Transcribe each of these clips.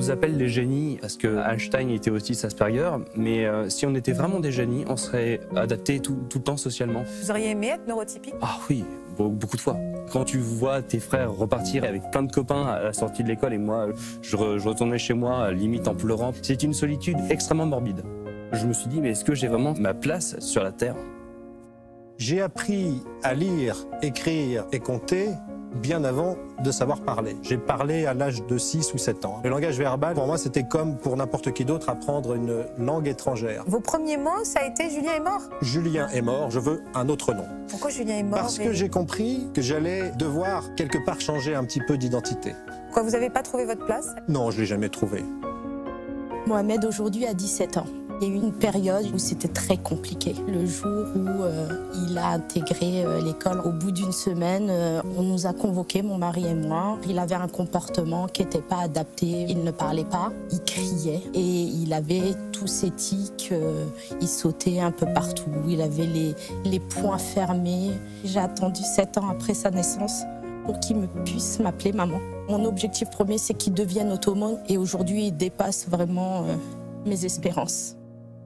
nous appelle les génies parce que Einstein était autiste Asperger, mais euh, si on était vraiment des génies, on serait adapté tout, le temps socialement. Vous auriez aimé être neurotypique Ah oui, beaucoup de fois. Quand tu vois tes frères repartir avec plein de copains à la sortie de l'école et moi, je, je retournais chez moi limite en pleurant, c'est une solitude extrêmement morbide. Je me suis dit, mais est-ce que j'ai vraiment ma place sur la Terre J'ai appris à lire, écrire et compter bien avant de savoir parler. J'ai parlé à l'âge de 6 ou 7 ans. Le langage verbal, pour moi, c'était comme pour n'importe qui d'autre apprendre une langue étrangère. Vos premiers mots, ça a été Julien est mort Julien est mort, je veux un autre nom. Pourquoi Julien est mort Parce que j'ai compris que j'allais devoir quelque part changer un petit peu d'identité. Pourquoi vous n'avez pas trouvé votre place Non, je ne l'ai jamais trouvé. Mohamed aujourd'hui a 17 ans. Il y a eu une période où c'était très compliqué. Le jour où euh, il a intégré euh, l'école, au bout d'une semaine, euh, on nous a convoqués, mon mari et moi. Il avait un comportement qui n'était pas adapté. Il ne parlait pas, il criait et il avait tous ses tics. il sautait un peu partout. Il avait les, les poings fermés. J'ai attendu sept ans après sa naissance pour qu'il me puisse m'appeler maman. Mon objectif premier, c'est qu'il devienne autonome et aujourd'hui, il dépasse vraiment mes espérances.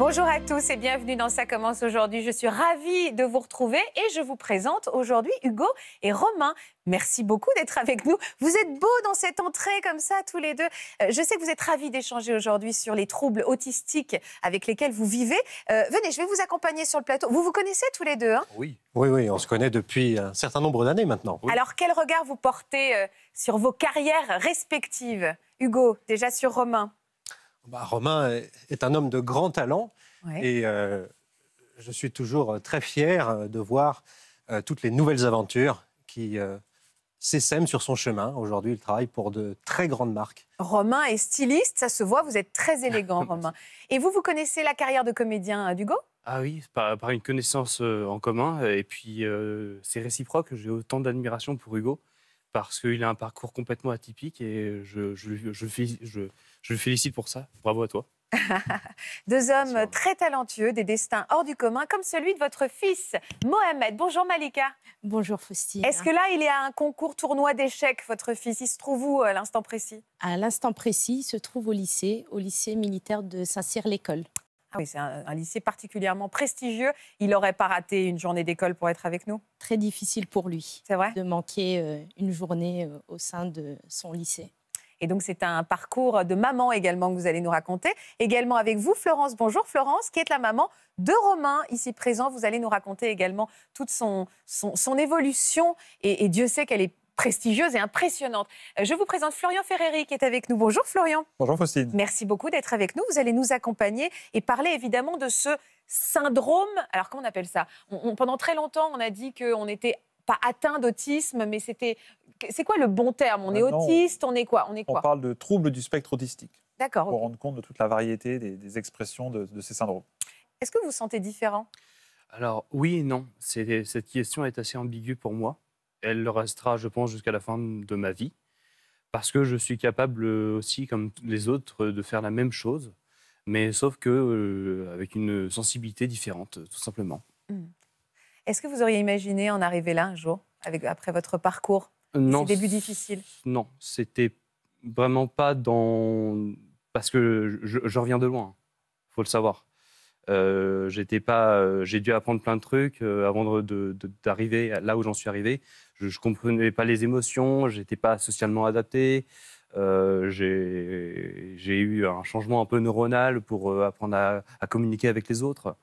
Bonjour à tous et bienvenue dans Ça commence aujourd'hui. Je suis ravie de vous retrouver et je vous présente aujourd'hui Hugo et Romain. Merci beaucoup d'être avec nous. Vous êtes beaux dans cette entrée comme ça, tous les deux. Euh, je sais que vous êtes ravis d'échanger aujourd'hui sur les troubles autistiques avec lesquels vous vivez. Euh, venez, je vais vous accompagner sur le plateau. Vous vous connaissez tous les deux hein Oui, oui, oui, on se connaît depuis un certain nombre d'années maintenant. Alors, quel regard vous portez euh, sur vos carrières respectives Hugo, déjà sur Romain bah, Romain est un homme de grand talent et euh, je suis toujours euh, très fier euh, de voir toutes les nouvelles aventures qui s'essaiment sur son chemin. Aujourd'hui, il travaille pour de très grandes marques. Romain est styliste, ça se voit, vous êtes très élégant, Romain. Et vous, vous connaissez la carrière de comédien d'Hugo ah oui, par, une connaissance en commun. Et puis, c'est réciproque. J'ai autant d'admiration pour Hugo parce qu'il a un parcours complètement atypique et je, je, je, je je le félicite pour ça. Bravo à toi. Deux hommes hein. très talentueux, des destins hors du commun, comme celui de votre fils, Mohamed. Bonjour Malika. Bonjour Faustine. Est-ce que là, il est à un concours tournoi d'échecs, votre fils Il se trouve où à euh, l'instant précis À l'instant précis, il se trouve au lycée, au lycée militaire de Saint-Cyr-l'École. Ah oui, c'est un, lycée particulièrement prestigieux. Il n'aurait pas raté une journée d'école pour être avec nous Très difficile pour lui. C'est vrai De manquer euh, une journée euh, au sein de son lycée. Et donc, c'est un parcours de maman également que vous allez nous raconter. Également avec vous, Florence. Bonjour, Florence, qui est la maman de Romain, ici présent. Vous allez nous raconter également toute son, son, évolution. Et, Dieu sait qu'elle est prestigieuse et impressionnante. Euh, je vous présente Florian Ferreri qui est avec nous. Bonjour Florian. Bonjour Faustine. Merci beaucoup d'être avec nous. Vous allez nous accompagner et parler évidemment de ce syndrome. Alors, comment on appelle ça on, Pendant très longtemps, on a dit qu'on était atteint d'autisme, mais c'était. C'est quoi le bon terme On bah est autiste On est quoi On est quoi On parle de troubles du spectre autistique. D'accord. Pour rendre compte de toute la variété des, expressions de, ces syndromes. Est-ce que vous vous sentez différent Alors oui et non. Cette question est assez ambiguë pour moi. Elle restera, je pense, jusqu'à la fin de ma vie. Parce que je suis capable aussi, comme les autres, de faire la même chose, mais sauf que euh, avec une sensibilité différente, tout simplement. Hmm. Est-ce que vous auriez imaginé en arriver là un jour, après votre parcours Non. Ces débuts difficiles Non, c'était vraiment pas dans. Parce que je, je reviens de loin, il faut le savoir. Euh, pas, euh, j'ai dû apprendre plein de trucs euh, avant d'arriver là où j'en suis arrivé. Je, ne comprenais pas les émotions, j'étais pas socialement adapté. j'ai eu un changement un peu neuronal pour apprendre à, à, communiquer avec les autres.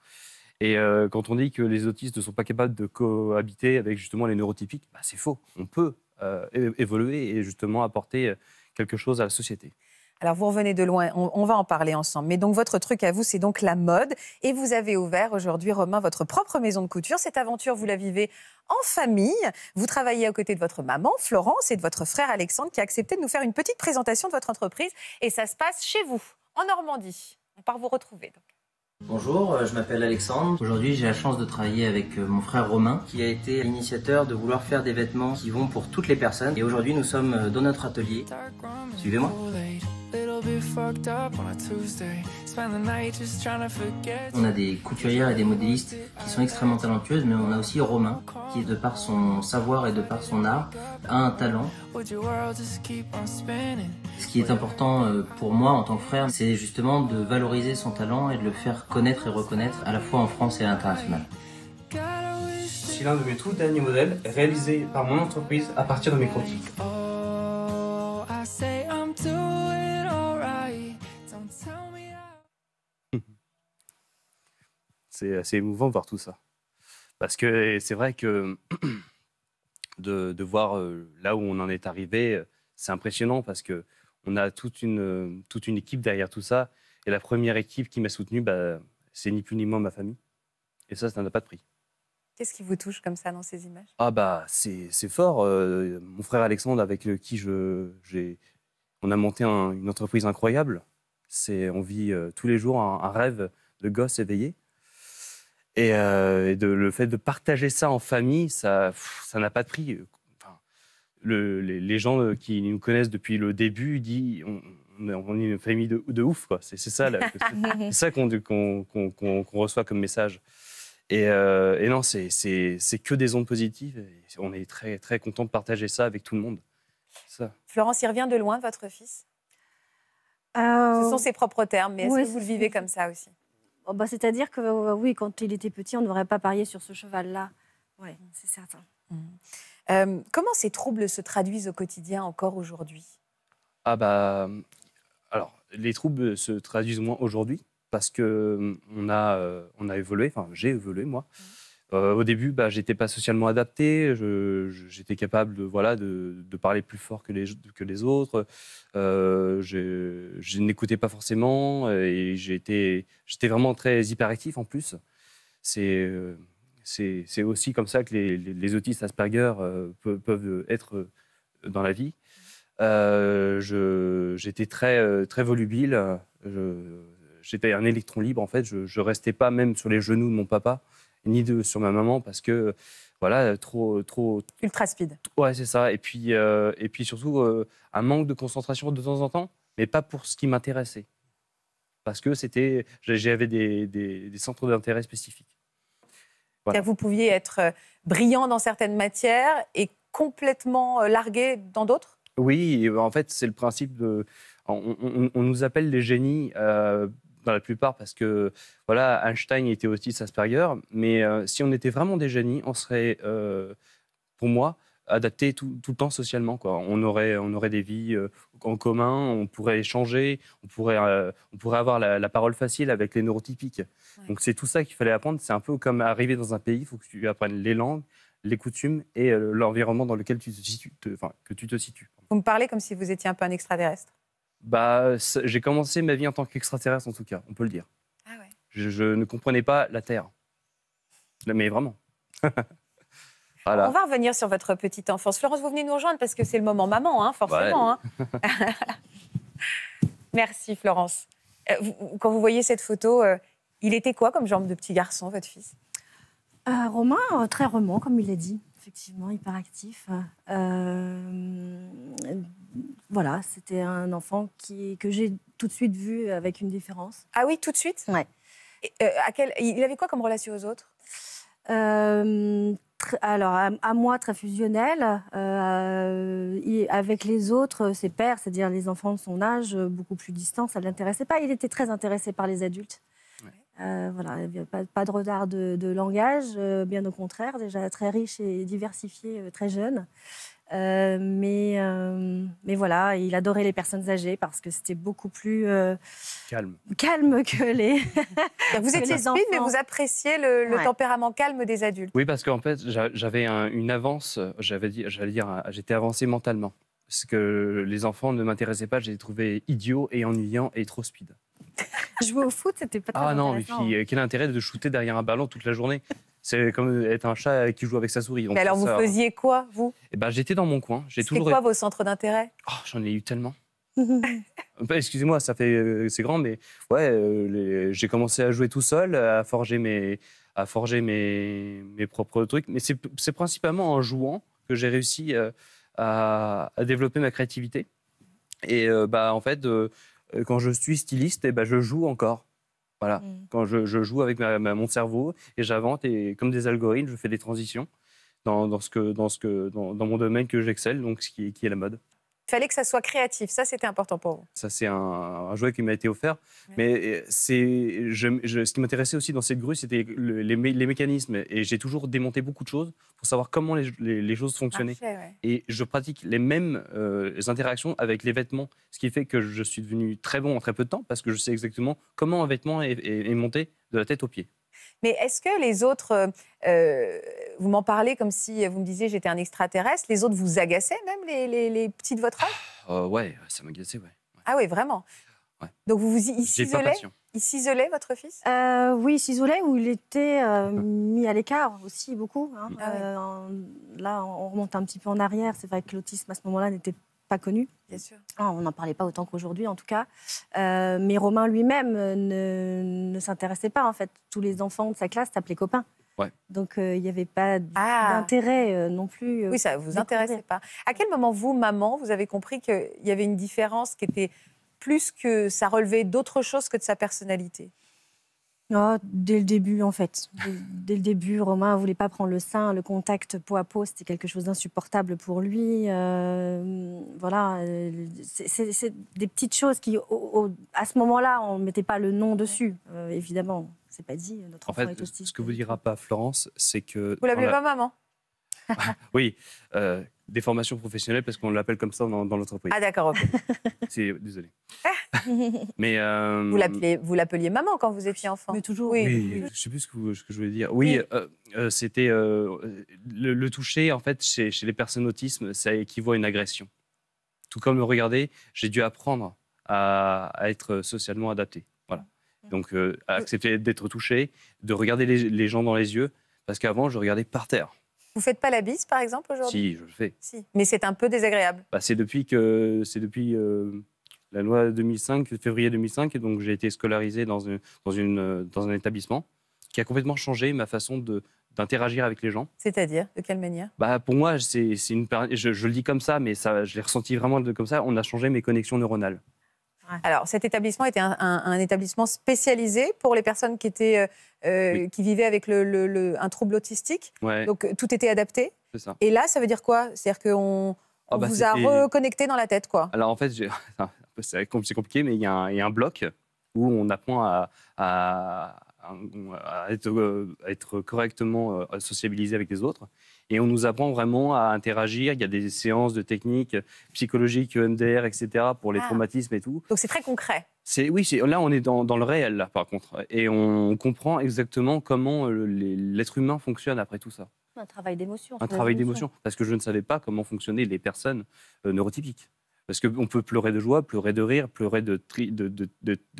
Et euh, quand on dit que les autistes ne sont pas capables de cohabiter avec justement les neurotypiques, bah, c'est faux. On peut euh, évoluer et justement apporter euh, quelque chose à la société. Alors vous revenez de loin, on, va en parler ensemble. Mais donc votre truc à vous, c'est donc la mode. Et vous avez ouvert aujourd'hui, Romain, votre propre maison de couture. Cette aventure, vous la vivez en famille. Vous travaillez aux côtés de votre maman, Florence, et de votre frère Alexandre, qui a accepté de nous faire une petite présentation de votre entreprise. Et ça se passe chez vous, en Normandie. On part vous retrouver. Donc. Bonjour, euh, je m'appelle Alexandre. Aujourd'hui, j'ai la chance de travailler avec euh, mon frère Romain, qui a été l'initiateur de vouloir faire des vêtements qui vont pour toutes les personnes. Et aujourd'hui, nous sommes euh, dans notre atelier. Suivez-moi. On a des couturières et des modélistes qui sont extrêmement talentueuses, mais on a aussi Romain, qui de par son savoir et de par son art, a un talent. Ce qui est important euh, pour moi en tant que frère, c'est justement de valoriser son talent et de le faire connaître et reconnaître à la fois en France et à l'international. C'est l'un de mes tout derniers modèles réalisés par mon entreprise à partir de mes croquis. C'est assez euh, émouvant de voir tout ça. Parce que c'est vrai que de, voir euh, là où on en est arrivé, euh, c'est impressionnant parce que on a toute une, toute une équipe derrière tout ça. Et la première équipe qui m'a soutenu, bah, c'est ni plus ni moins ma famille. Et ça, ça n'a pas de prix. Qu'est-ce qui vous touche comme ça dans ces images Ah bah c'est fort. mon frère Alexandre, avec qui je, on a monté une entreprise incroyable. C'est on vit tous les jours un, rêve de gosse éveillé. Euh, et, de, le fait de partager ça en famille, ça ça n'a pas de prix. Enfin, les, gens euh, qui nous connaissent depuis le début disent on, on est une famille de, de ouf. C'est ça, ça qu'on reçoit comme message. Et, euh, non, c'est que des ondes positives. on est très, très content de partager ça avec tout le monde. Florence, il revient de loin, votre fils Ce sont ses propres termes, mais est-ce que vous le vivez comme ça aussi Oh, bah, c'est-à-dire que euh, oui, quand il était petit, on ne devrait pas parier sur ce cheval-là. Oui, c'est certain. Mm. Euh, comment ces troubles se traduisent au quotidien encore aujourd'hui Ah bah, euh, alors les troubles se traduisent moins aujourd'hui parce que on a, on a évolué. Enfin, j'ai évolué moi. Mm. Euh, au début, bah, j'étais pas socialement adapté, j'étais capable de, parler plus fort que les, autres, euh, je, n'écoutais pas forcément et j'étais vraiment très hyperactif en plus. C'est euh, aussi comme ça que les, autistes Asperger peuvent, être dans la vie. j'étais très, très volubile, j'étais un électron libre en fait, je ne restais pas même sur les genoux de mon papa ni de sur ma maman parce que voilà, trop, trop. Ultra speed. Ouais, c'est ça. Et puis, euh, et puis surtout, euh, un manque de concentration de temps en temps, mais pas pour ce qui m'intéressait. Parce que c'était, j'avais des, centres d'intérêt spécifiques. Voilà. Vous pouviez être euh, brillant dans certaines matières et complètement largué dans d'autres Oui, ben, en fait, c'est le principe de. On, nous appelle les génies dans la plupart, parce que voilà, Einstein était aussi Asperger, mais euh, si on était vraiment des génies, on serait, euh, pour moi, adapté tout, le temps socialement. Quoi. On, aurait, on aurait des vies euh, en commun, on pourrait échanger, on pourrait, on pourrait avoir la, parole facile avec les neurotypiques. Donc c'est tout ça qu'il fallait apprendre. C'est un peu comme arriver dans un pays, il faut que tu apprennes les langues, les coutumes et l'environnement dans lequel tu situes, enfin, que tu te situes. Vous me parlez comme si vous étiez un peu un extraterrestre bah, j'ai commencé ma vie en tant qu'extraterrestre, en tout cas, on peut le dire. Ah je, ne comprenais pas la Terre. Mais vraiment. On va revenir sur votre petite enfance. Florence, vous venez nous rejoindre parce que c'est le moment maman, hein, forcément. Hein. Merci, Florence. Euh, quand vous voyez cette photo, euh, il était quoi comme genre de petit garçon, votre fils euh, Romain, très roman, comme il l'a dit. Effectivement, hyperactif. Euh voilà, c'était un enfant qui, que j'ai tout de suite vu avec une différence. Ah oui, tout de suite Ouais. Euh, à quel, il avait quoi comme relation aux autres euh, alors, à, moi, très fusionnel. Euh, avec les autres, ses pères, c'est-à-dire les enfants de son âge, beaucoup plus distants, ça ne l'intéressait pas. Il était très intéressé par les adultes. voilà, il n'y a pas, de retard de, langage, bien au contraire, déjà très riche et diversifié, très jeune. Euh, mais, euh, mais voilà, il adorait les personnes âgées parce que c'était beaucoup plus euh, calme. que les. vous êtes étiez speed, mais vous appréciez le, tempérament calme des adultes. Oui, parce qu'en fait, j'avais une avance, j'allais dire, j'étais avancé mentalement. Parce que les enfants ne m'intéressaient pas, je les trouvais idiots et ennuyants et trop speed. Jouer au foot, c'était pas très Ah non, mais quel intérêt de shooter derrière un ballon toute la journée c'est comme être un chat qui joue avec sa souris. Mais alors, vous faisiez quoi, vous eh ben, J'étais dans mon coin. J'ai C'était quoi vos centres d'intérêt oh, J'en ai eu tellement. Bah, excusez-moi, ça fait euh, c'est grand, mais ouais, euh, j'ai commencé à jouer tout seul, à forger mes, à forger mes, mes propres trucs. Mais c'est... principalement en jouant que j'ai réussi euh, à, développer ma créativité. Et bah en fait, quand je suis styliste, et eh ben je joue encore. Voilà. Mm. Quand je, joue avec mon cerveau et j'invente et comme des algorithmes, je fais des transitions dans, mon domaine que j'excelle, donc ce qui est la mode. Il fallait que ça soit créatif. Ça, c'était important pour vous. Ça, c'est un, jouet qui m'a été offert. Mais euh, c'est, ce qui m'intéressait aussi dans cette grue, c'était les, les, mécanismes. Et j'ai toujours démonté beaucoup de choses pour savoir comment les, choses fonctionnaient. Et je pratique les mêmes euh, interactions avec les vêtements, ce qui fait que je suis devenu très bon en très peu de temps parce que je sais exactement comment un vêtement est monté de la tête aux pieds. Mais est-ce que les autres, euh, euh, vous m'en parlez comme si vous me disiez j'étais un extraterrestre, les autres vous agaçaient même, les, petits de votre âge ah, euh, Ouais, ça m'agaçait, ouais, Ah oui, vraiment Donc vous vous isolez il s'isolait, votre fils euh, Oui, il s'isolait ou il était mis à l'écart aussi beaucoup. Hein. Ah là, on remonte un petit peu en arrière. C'est vrai que l'autisme à ce moment-là n'était pas connu. Ah, on n'en parlait pas autant qu'aujourd'hui, en tout cas. Euh, mais Romain lui-même euh, ne, s'intéressait pas, en fait. Tous les enfants de sa classe s'appelaient copains. Donc euh, il n'y avait pas ah. d'intérêt non plus. oui, ça ne vous intéressait pas. À quel moment, vous, maman, vous avez compris qu'il y avait une différence qui était plus que ça relevait d'autre chose que de sa personnalité ah, dès le début, en fait. Dès, le début, Romain ne voulait pas prendre le sein. Le contact peau à peau, c'était quelque chose d'insupportable pour lui. Euh, voilà, euh, c'est des petites choses qui, à ce moment-là, on ne mettait pas le nom dessus, euh, évidemment. C'est pas dit, notre enfant fait, Ce que vous dira pas Florence, c'est que... Vous l'appelez pas maman oui, des formations professionnelles parce qu'on l'appelle comme ça dans, l'entreprise. Ah d'accord, ok. C'est, désolé. Ah. mais euh, vous, l'appeliez, maman quand vous étiez enfant. Mais toujours. Oui. sais plus ce que, je voulais dire. Oui, euh, euh, c'était le, toucher en fait chez, les personnes autistes, ça équivaut à une agression. Tout comme le regarder, j'ai dû apprendre à, être socialement adapté. Voilà. Donc à accepter d'être touché, de regarder les gens dans les yeux, parce qu'avant je regardais par terre. Vous faites pas la bise, par exemple, aujourd'hui Si, je le fais. Mais c'est un peu désagréable. Bah, c'est depuis que c'est depuis euh, la loi 2005, février 2005, et donc j'ai été scolarisé dans, dans, une, dans un établissement qui a complètement changé ma façon de d'interagir avec les gens. C'est-à-dire De quelle manière bah, Pour moi, c'est une, je, je, le dis comme ça, mais ça, je l'ai ressenti vraiment comme ça. On a changé mes connexions neuronales. Alors, cet établissement était un, établissement spécialisé pour les personnes qui, euh, euh, vivaient avec le, un trouble autistique. Donc, euh, tout était adapté. Et là, ça veut dire quoi C'est-à-dire qu'on ah bah, vous a reconnecté dans la tête, quoi Alors, en fait, c'est compliqué, mais il y, a un bloc où on apprend à être, correctement sociabilisé avec les autres. Et on nous apprend vraiment à interagir. Il y a des séances de techniques euh, psychologiques, EMDR, etc., pour les ah. traumatismes et tout. Donc c'est très concret. C'est, oui, là on est dans, le réel, là, par contre. Et on comprend exactement comment euh, l'être humain fonctionne après tout ça. Un travail d'émotion. Un travail d'émotion. Parce que je ne savais pas comment fonctionnaient les personnes euh, neurotypiques. Parce qu'on peut pleurer de joie, pleurer de rire, pleurer de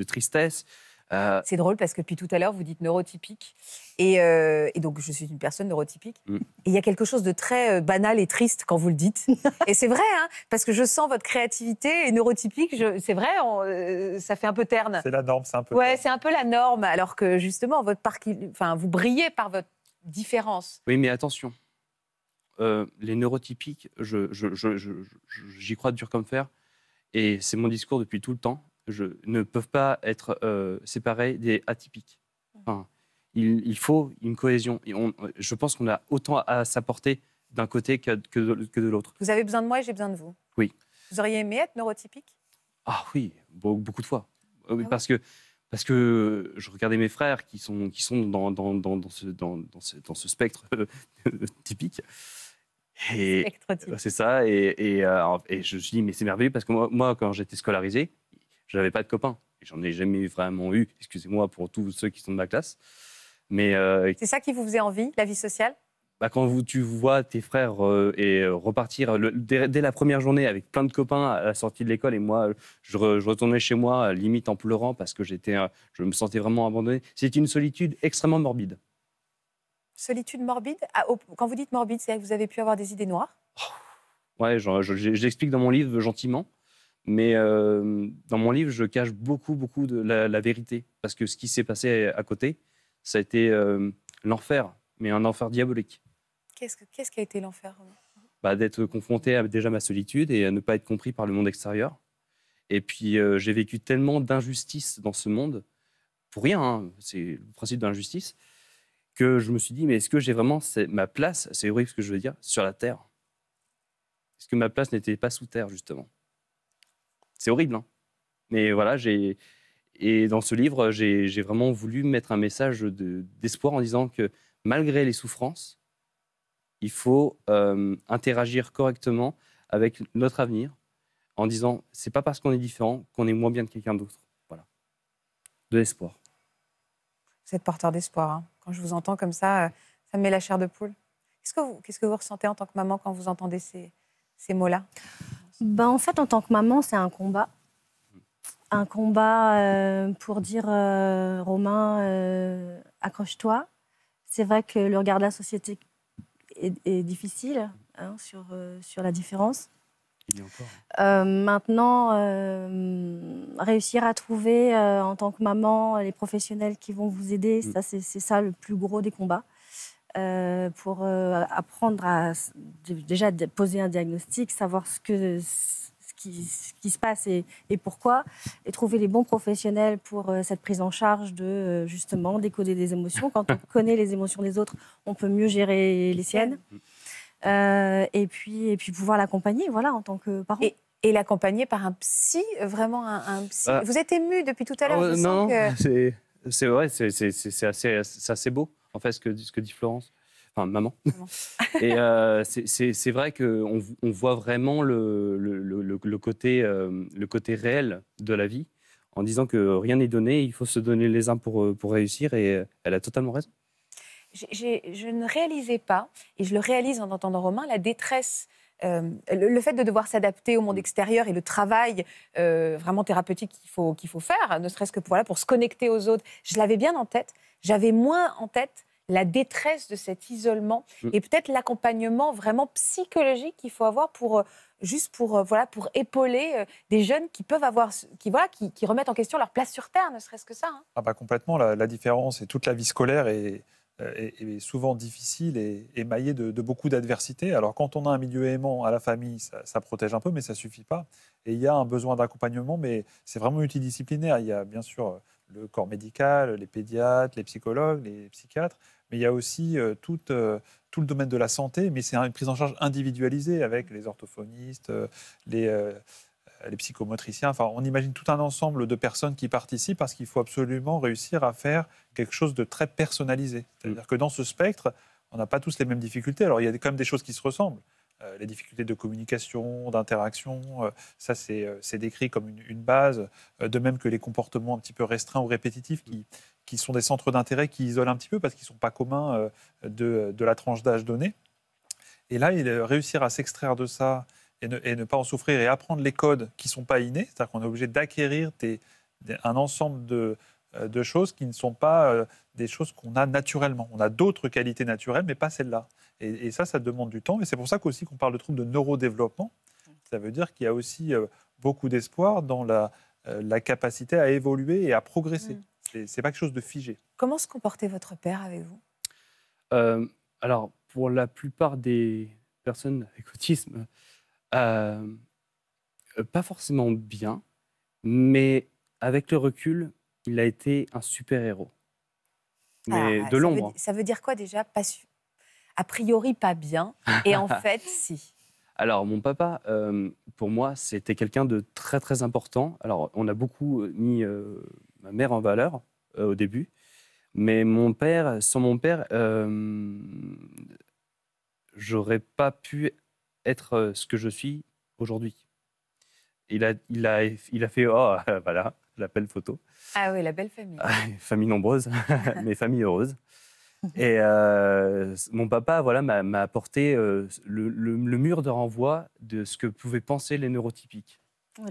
tristesse, euh, c'est drôle parce que depuis tout à l'heure, vous dites neurotypique. Et, euh, donc, je suis une personne neurotypique. Mm. Et il y a quelque chose de très euh, banal et triste quand vous le dites. et c'est vrai, hein, parce que je sens votre créativité et neurotypique, c'est vrai, ça fait un peu terne. C'est la norme, c'est un peu. c'est un peu la norme. Alors que justement, votre enfin, vous brillez par votre différence. Oui, mais attention. les neurotypiques, j'y je, je, crois dur comme fer. Et c'est mon discours depuis tout le temps je, ne peuvent pas être euh, séparés des atypiques. il, faut une cohésion. je pense qu'on a autant à s'apporter d'un côté que, de, l'autre. Vous avez besoin de moi et j'ai besoin de vous. Oui. Vous auriez aimé être neurotypique Ah oui, beaucoup de fois. Euh, ah oui. parce que parce que je regardais mes frères qui sont, qui sont dans, dans, dans, ce, dans, ce, dans ce spectre euh, typique. Et c'est ça. Et, et, je me suis dit, mais c'est merveilleux parce que moi quand j'étais scolarisé, n'avais pas de copains. J'en ai jamais vraiment eu, excusez-moi pour tous ceux qui sont de ma classe. Mais euh, C'est ça qui vous faisait envie, la vie sociale bah, Quand vous, tu vois tes frères euh, et euh, repartir dès, la première journée avec plein de copains à la sortie de l'école, et moi, je, retournais chez moi limite en pleurant parce que j'étais, je me sentais vraiment abandonné. C'est une solitude extrêmement morbide. Solitude morbide ah, Quand vous dites morbide, c'est-à-dire que vous avez pu avoir des idées noires Ouais, j'explique je, dans mon livre gentiment. Mais euh, dans mon livre, je cache beaucoup, beaucoup de la, vérité. Parce que ce qui s'est passé à côté, ça a été euh, l'enfer, mais un enfer diabolique. Qu'est-ce, que, qui a été l'enfer bah, D'être confronté à déjà ma solitude et à ne pas être compris par le monde extérieur. Et puis, euh, j'ai vécu tellement d'injustices dans ce monde, pour rien, hein, c'est le principe d'injustice, que je me suis dit, mais est-ce que j'ai vraiment ma place, c'est horrible ce que je veux dire, sur la Terre Est-ce que ma place n'était pas sous Terre, justement c'est horrible. Hein. Mais voilà, j'ai. Et dans ce livre, j'ai vraiment voulu mettre un message d'espoir en disant que malgré les souffrances, il faut euh, interagir correctement avec notre avenir en disant c'est pas parce qu'on est différent qu'on est moins bien que quelqu'un d'autre. Voilà. De l'espoir. Vous êtes porteur d'espoir. Hein. Quand je vous entends comme ça, euh, ça me met la chair de poule. Qu'est-ce que vous, ressentez en tant que maman quand vous entendez ces mots-là ben, en fait, en tant que maman, c'est un combat. Un combat euh, pour dire euh, Romain, euh, accroche-toi. C'est vrai que le regard de la société est, difficile hein, sur, sur la différence. maintenant, réussir à trouver en tant que maman les professionnels qui vont vous aider, mm. ça c'est ça le plus gros des combats. Euh, pour euh, apprendre à déjà poser un diagnostic, savoir ce, que, ce, qui, se passe et, pourquoi, et trouver les bons professionnels pour euh, cette prise en charge de justement décoder des émotions. Quand on connaît les émotions des autres, on peut mieux gérer les siennes. Mm. et puis, et puis pouvoir l'accompagner, voilà, en tant que parent. Et l'accompagner par un psy, vraiment un, psy. Ah. Vous êtes ému depuis tout à l'heure. Ah non, c'est vrai, c'est assez, assez, beau en fait, ce que, ce que dit Florence. Enfin, maman. et euh, c'est vrai qu'on on voit vraiment le, côté, euh, le côté réel de la vie en disant que rien n'est donné, il faut se donner les uns pour, pour réussir et euh, elle a totalement raison. Je ne réalisais pas, et je le réalise en entendant Romain, la détresse le, fait de devoir s'adapter au monde mm. extérieur et le travail vraiment thérapeutique qu'il faut, faut faire, ne serait-ce que pour se connecter aux autres, je l'avais bien en tête j'avais moins en tête la détresse de cet isolement mm. et peut-être l'accompagnement vraiment psychologique qu'il faut avoir pour euh, juste pour euh, voilà pour épauler euh, des jeunes qui peuvent avoir qui voilà qui, qui remettent en question leur place sur terre ne serait-ce que ça hein. ah bah complètement la, différence et toute la vie scolaire est, souvent difficile et émaillée de, de, beaucoup d'adversités alors quand on a un milieu aimant à la famille ça, ça protège un peu mais ça suffit pas et il y a un besoin d'accompagnement mais c'est vraiment multidisciplinaire il y a bien sûr le corps médical, les pédiatres, les psychologues, les psychiatres, mais il y a aussi euh, euh, tout, le domaine de la santé, mais c'est une prise en charge individualisée avec les orthophonistes, euh, les, les, psychomotriciens. Enfin, on imagine tout un ensemble de personnes qui participent parce qu'il faut absolument réussir à faire quelque chose de très personnalisé. C'est-à-dire mm. que dans ce spectre, on n'a pas tous les mêmes difficultés. Alors, il y a quand même des choses qui se ressemblent. Euh, les difficultés de communication, d'interaction, euh, ça euh, c'est décrit comme une, base, de même que les comportements un petit peu restreints ou répétitifs qui, sont des centres d'intérêt qui isolent un petit peu parce qu'ils ne sont pas communs de, la tranche d'âge donnée. Et là, il, réussir à s'extraire de ça et et ne, pas en souffrir et apprendre les codes qui ne sont pas innés, c'est-à-dire qu'on est obligé d'acquérir un ensemble de, euh, de choses qui ne sont pas euh, des choses qu'on a naturellement. On a d'autres qualités naturelles, mais pas celles-là. Et, ça, ça demande du temps. Et c'est pour ça qu'aussi qu'on parle de troubles de neurodéveloppement. Ça veut dire qu'il y a aussi euh, beaucoup d'espoir dans la, capacité à évoluer et à progresser. Mm. Ce n'est pas quelque chose de figé. Comment se comportait votre père avec vous Alors, pour la plupart des personnes avec autisme, pas forcément bien, mais avec le recul, il a été un super-héros. Ah, Mais de l'ombre. Hein. Ça, veut dire quoi déjà pas su... A priori, pas bien. Et en fait, si. Alors, mon papa, euh, pour moi, c'était quelqu'un de très, très important. Alors, on a beaucoup euh, mis euh, ma mère en valeur au début. Mais mon père, sans mon père, j'aurais pas pu être ce que je suis aujourd'hui. Il a, il, a, il a fait, oh, voilà, la belle photo. Ah oui, la belle famille. famille nombreuse, mais famille heureuse. Mhm. Et euh, mon papa voilà, m'a apporté euh, le, mur de renvoi de ce que pouvaient penser les neurotypiques.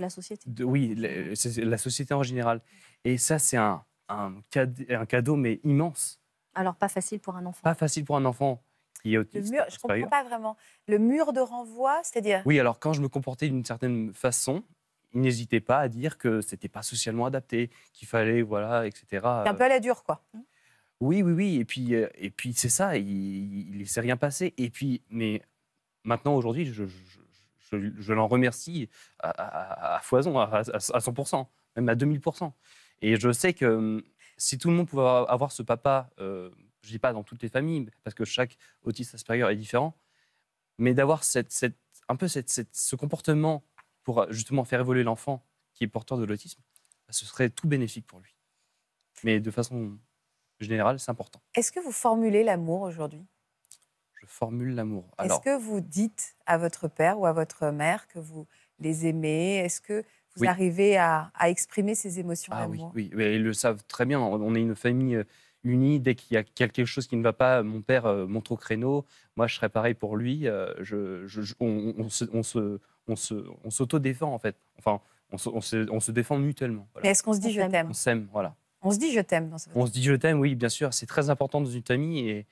La société. oui, la, société en général. Et ça, c'est un, un, cadeau, mais immense. Alors, pas facile pour un enfant. Pas facile pour un enfant qui est autiste. je ne comprends pas vraiment. Le mur de renvoi, c'est-à-dire Oui, alors quand je me comportais d'une certaine façon, il n'hésitait pas à dire que c'était pas socialement adapté, qu'il fallait, voilà, etc. un peu à la dure, quoi. Euh, oui, oui, oui. Et puis, euh, et puis c'est ça, il ne s'est rien passé. Et puis, mais maintenant, aujourd'hui, je, je, je, l'en remercie à, à foison, à, à, 100%, même à 2000%. Et je sais que hum, si tout le monde pouvait avoir ce papa, euh, je ne dis pas dans toutes les familles, parce que chaque autiste Asperger est différent, mais d'avoir cette, cette, un peu cette, ce comportement pour euh, justement faire évoluer l'enfant qui est porteur de l'autisme, bah, ce serait tout bénéfique pour lui. Mais de façon générale, c'est important. Est-ce que vous formulez l'amour aujourd'hui Je formule l'amour. Est-ce que vous dites à votre père ou à votre mère que vous les aimez Est-ce que vous arrivez à, exprimer ces émotions ah, d'amour oui, oui, ils le savent très bien. On est une famille euh, unie. Dès qu'il y a quelque chose qui ne va pas, mon père euh, montre au créneau. Moi, je serais pareil pour lui. Je, je, on, se, on s'auto-défend, en fait. Enfin, on se, défend mutuellement. Voilà. Est-ce qu'on se dit je t'aime On s'aime, voilà. On se dit je t'aime dans On se dit je t'aime, oui, bien sûr. C'est très important dans une famille. Et...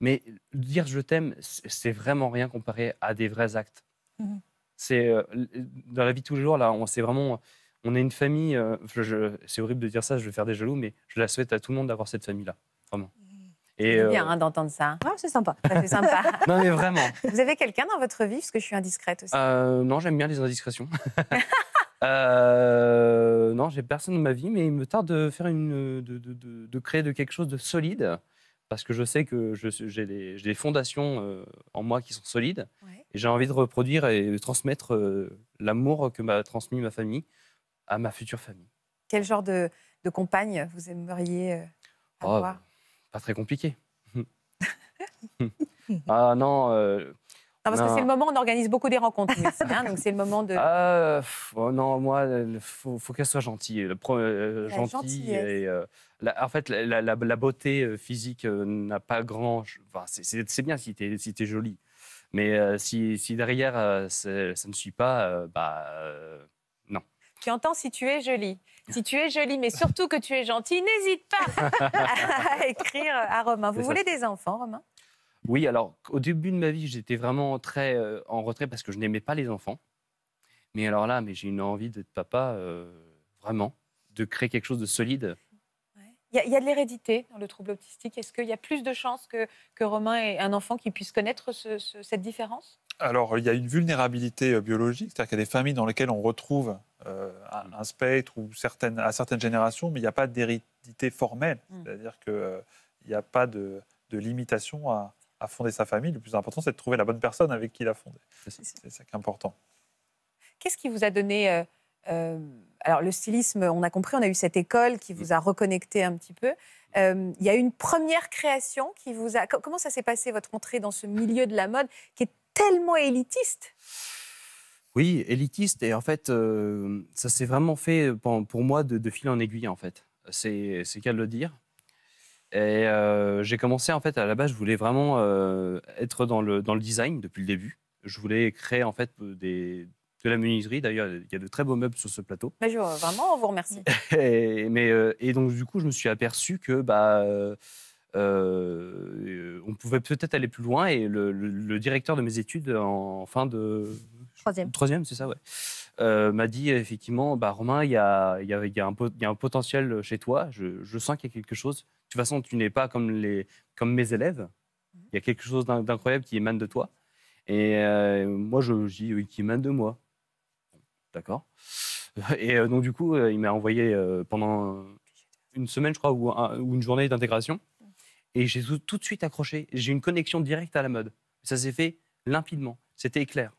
Mais dire je t'aime, c'est vraiment rien comparé à des vrais actes. Mhm. C'est euh, dans la vie toujours là, on c'est vraiment on est une famille. Euh, c'est horrible de dire ça, je vais faire des jaloux, mais je la souhaite à tout le monde d'avoir cette famille là, vraiment. Et bien euh, hein, d'entendre ah, ça. c'est sympa. sympa. non, mais vraiment. Vous avez quelqu'un dans votre vie Parce que je suis indiscrète aussi. Euh, non, j'aime bien les indiscrétions. Euh, non, j'ai personne dans ma vie, mais il me tarde de, faire une, de, créer de quelque chose de solide. Parce que je sais que j'ai des fondations en moi qui sont solides. Et j'ai envie de reproduire et de transmettre l'amour que m'a transmis ma famille à ma future famille. Quel genre de, compagne vous aimeriez oh, avoir pas très compliqué. ah non. Euh, parce que c'est le moment, on organise beaucoup des rencontres, donc c'est le moment de. Ah, oh non, moi, il euh, faut, qu'elle soit gentille. Le euh, gentille, et, en fait, la, beauté physique n'a pas grand. Enfin, c'est bien si t'es si es jolie, mais si, si, derrière ça ne suit pas, bah tu entends si tu es jolie. Si tu es jolie, mais surtout que tu es gentille, n'hésite pas à écrire à Romain. Vous voulez des enfants, Romain Oui, alors au début de ma vie, j'étais vraiment très euh, en retrait parce que je n'aimais pas les enfants. Mais alors là, j'ai une envie d'être papa, euh, vraiment, de créer quelque chose de solide. Il y, a de l'hérédité dans le trouble autistique. Est-ce qu'il y a plus de chances que, que Romain ait un enfant qui puisse connaître cette différence alors, il y a une vulnérabilité euh, biologique, c'est-à-dire qu'il y a des familles dans lesquelles on retrouve euh, un, spectre ou certaines, à certaines générations, mais il n'y a pas d'hérédité formelle, hmm. c'est-à-dire qu'il euh, n'y a pas de, limitation à, fonder sa famille. Le plus important, c'est de trouver la bonne personne avec qui la fonder. C'est ça qui est important. Qu'est-ce qui vous a donné... alors, le stylisme, on a compris, on a eu cette école qui vous a reconnecté un petit peu. il y a une première création qui vous a. Comment ça s'est passé votre entrée dans ce milieu de la mode qui est tellement élitiste. Oui, élitiste. Et en fait, euh, ça s'est vraiment fait euh, pour moi de, fil en aiguille, en fait. C'est qu'à le dire. Et euh, j'ai commencé, en fait, à la base, je voulais vraiment être dans le, dans le design depuis le début. Je voulais créer, en fait, des, de la menuiserie. D'ailleurs, il y a de très beaux meubles sur ce plateau. Mais vraiment, on vous remercie. et, mais, et donc, du coup, je me suis aperçu que... Bah, euh, on pouvait peut-être aller plus loin. Et le, directeur de mes études, en fin de. Troisième. Troisième, c'est ça, ouais. Euh, m'a dit effectivement bah, Romain, il y a, un potentiel chez toi. Je, sens qu'il y a quelque chose. De toute façon, tu n'es pas comme, mes élèves. Il y a quelque chose d'incroyable qui émane de toi. Et euh, moi, je, dis oui, qui émane de moi. D'accord. Et donc, du coup, il m'a envoyé pendant une semaine, je crois, ou une journée d'intégration. Et j'ai tout, de suite accroché. J'ai une connexion directe à la mode. Ça s'est fait limpidement. C'était clair.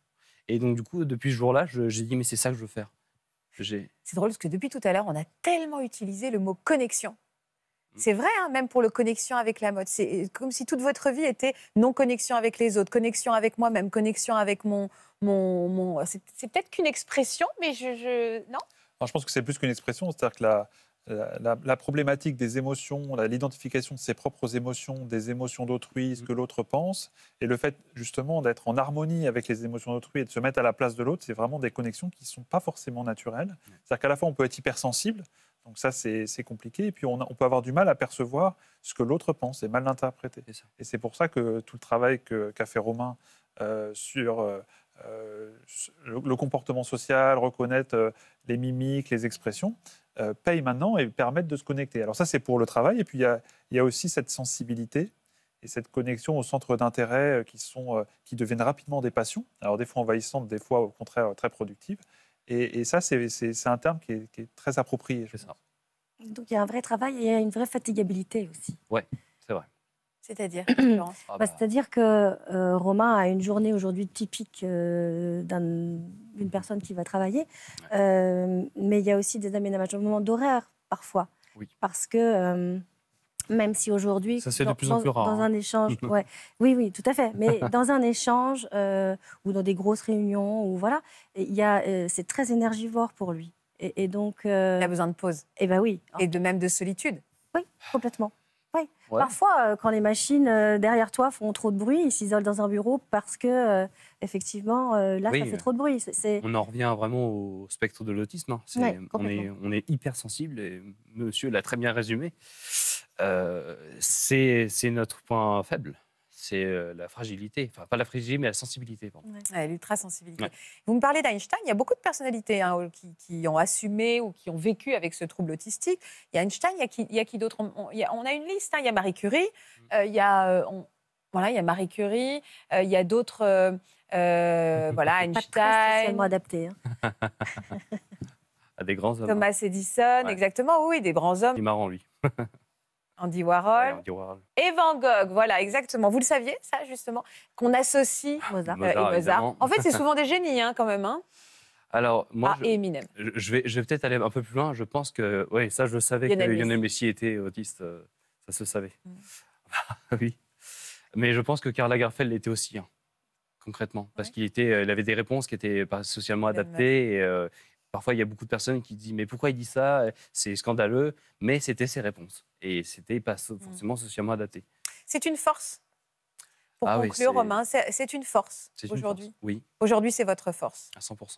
Et donc, du coup, depuis ce jour-là, j'ai dit, mais c'est ça que je veux faire. C'est drôle parce que depuis tout à l'heure, on a tellement utilisé le mot connexion. Mm. C'est vrai, hein, même pour le connexion avec la mode. C'est comme si toute votre vie était non connexion avec les autres, connexion avec moi-même, connexion avec mon. mon, mon... C'est peut-être qu'une expression, mais je. je... Non, non, Je pense que c'est plus qu'une expression. C'est-à-dire que la, la, problématique des émotions, l'identification de ses propres émotions, des émotions d'autrui, ce mm. que l'autre pense, et le fait justement d'être en harmonie avec les émotions d'autrui et de se mettre à la place de l'autre, c'est vraiment des connexions qui ne sont pas forcément naturelles. Mm. C'est-à-dire qu'à la fois on peut être hypersensible, donc ça c'est compliqué, et puis on, peut avoir du mal à percevoir ce que l'autre pense et mal l'interpréter. Et c'est pour ça que tout le travail qu'a fait Romain euh, sur... Euh, euh, le, comportement social, reconnaître les mimiques, les expressions, euh, payent maintenant et permettent de se connecter. Alors ça, c'est pour le travail. Et puis, il y a, aussi cette sensibilité et cette connexion aux centres d'intérêt euh, qui, euh, qui deviennent rapidement des passions. Alors des fois envahissantes, des fois au contraire très productives. Et, ça, c'est, un terme qui est, très approprié. ça. Donc il y a un vrai travail et il y a une vraie fatigabilité aussi. Ouais. C'est-à-dire ah bah, bah. C'est-à-dire que euh, Romain a une journée aujourd'hui typique euh, d'une personne qui va travailler, euh, mais il y a aussi des aménagements d'horaire parfois. Parce que même si aujourd'hui, dans, de dans, hein. un échange, ouais, oui, oui, tout à fait, mais dans un échange ou dans des grosses réunions, ou voilà, c'est très énergivore pour lui. Et, donc, il a besoin de pause. Et eh bah ben oui. Et de même de solitude. Oui, complètement. Oui. Parfois, euh, quand les machines euh, derrière toi font trop de bruit, ils s'isolent dans un bureau parce que, euh, effectivement, là, ça fait trop de bruit. On en revient vraiment au spectre de l'autisme. Hein. on, est, hyper est hypersensible et monsieur l'a très bien résumé. c'est notre point faible c'est la fragilité, enfin pas la fragilité, mais la sensibilité. L'ultra-sensibilité. Vous me parlez d'Einstein, il y a beaucoup de personnalités hein, qui, ont assumé ou qui ont vécu avec ce trouble autistique. Il y a Einstein, il y a qui, d'autres d'autre on, a une liste, hein. il y a Marie Curie, mmh. euh, il, y a, d'autres... Euh, voilà, il y a Marie Curie, euh, il y a d'autres... adapté. à hein. ah, des grands hommes. Thomas Edison, exactement, oui, des grands hommes. Il est marrant, lui. Andy Warhol. Et Van Gogh, voilà, exactement. Vous le saviez, ça, justement Qu'on associe ah, Mozart, euh, et Mozart. En fait, c'est souvent des génies, hein, quand même. Hein alors, moi, ah, je, je, vais, peut-être aller un peu plus loin. Je pense que, oui, ça, je savais que Messi. Lionel Messi était autiste. Euh, ça se savait. Mm. oui. Mais je pense que Karl Lagerfeld l'était aussi, hein, concrètement, parce qu'il était, euh, il avait des réponses qui étaient pas socialement adaptées. Parfois, il y a beaucoup de personnes qui disent Mais pourquoi il dit ça C'est scandaleux. Mais c'était ses réponses. Et c'était pas mm. forcément socialement adapté. C'est une force pour ah conclure, Romain, c'est une force aujourd'hui. Oui. Aujourd'hui, c'est votre force. À 100%.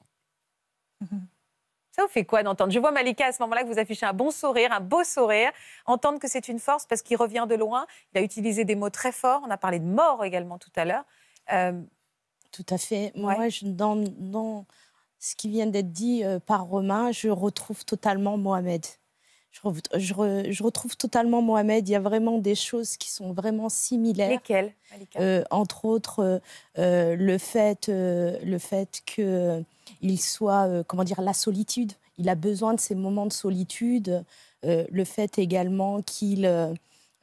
Ça vous fait quoi d'entendre Je vois Malika à ce moment-là que vous affichez un bon sourire, un beau sourire. Entendre que c'est une force parce qu'il revient de loin. Il a utilisé des mots très forts. On a parlé de mort également tout à l'heure. Euh, tout à fait. Moi, je n'en ce qui vient d'être dit euh, par Romain, je retrouve totalement Mohamed. Je, retrouve totalement Mohamed. Il y a vraiment des choses qui sont vraiment similaires. Lesquelles euh, Entre autres, euh, le fait, le fait qu'il soit, comment dire, la solitude. Il a besoin de ces moments de solitude. le fait également qu'il,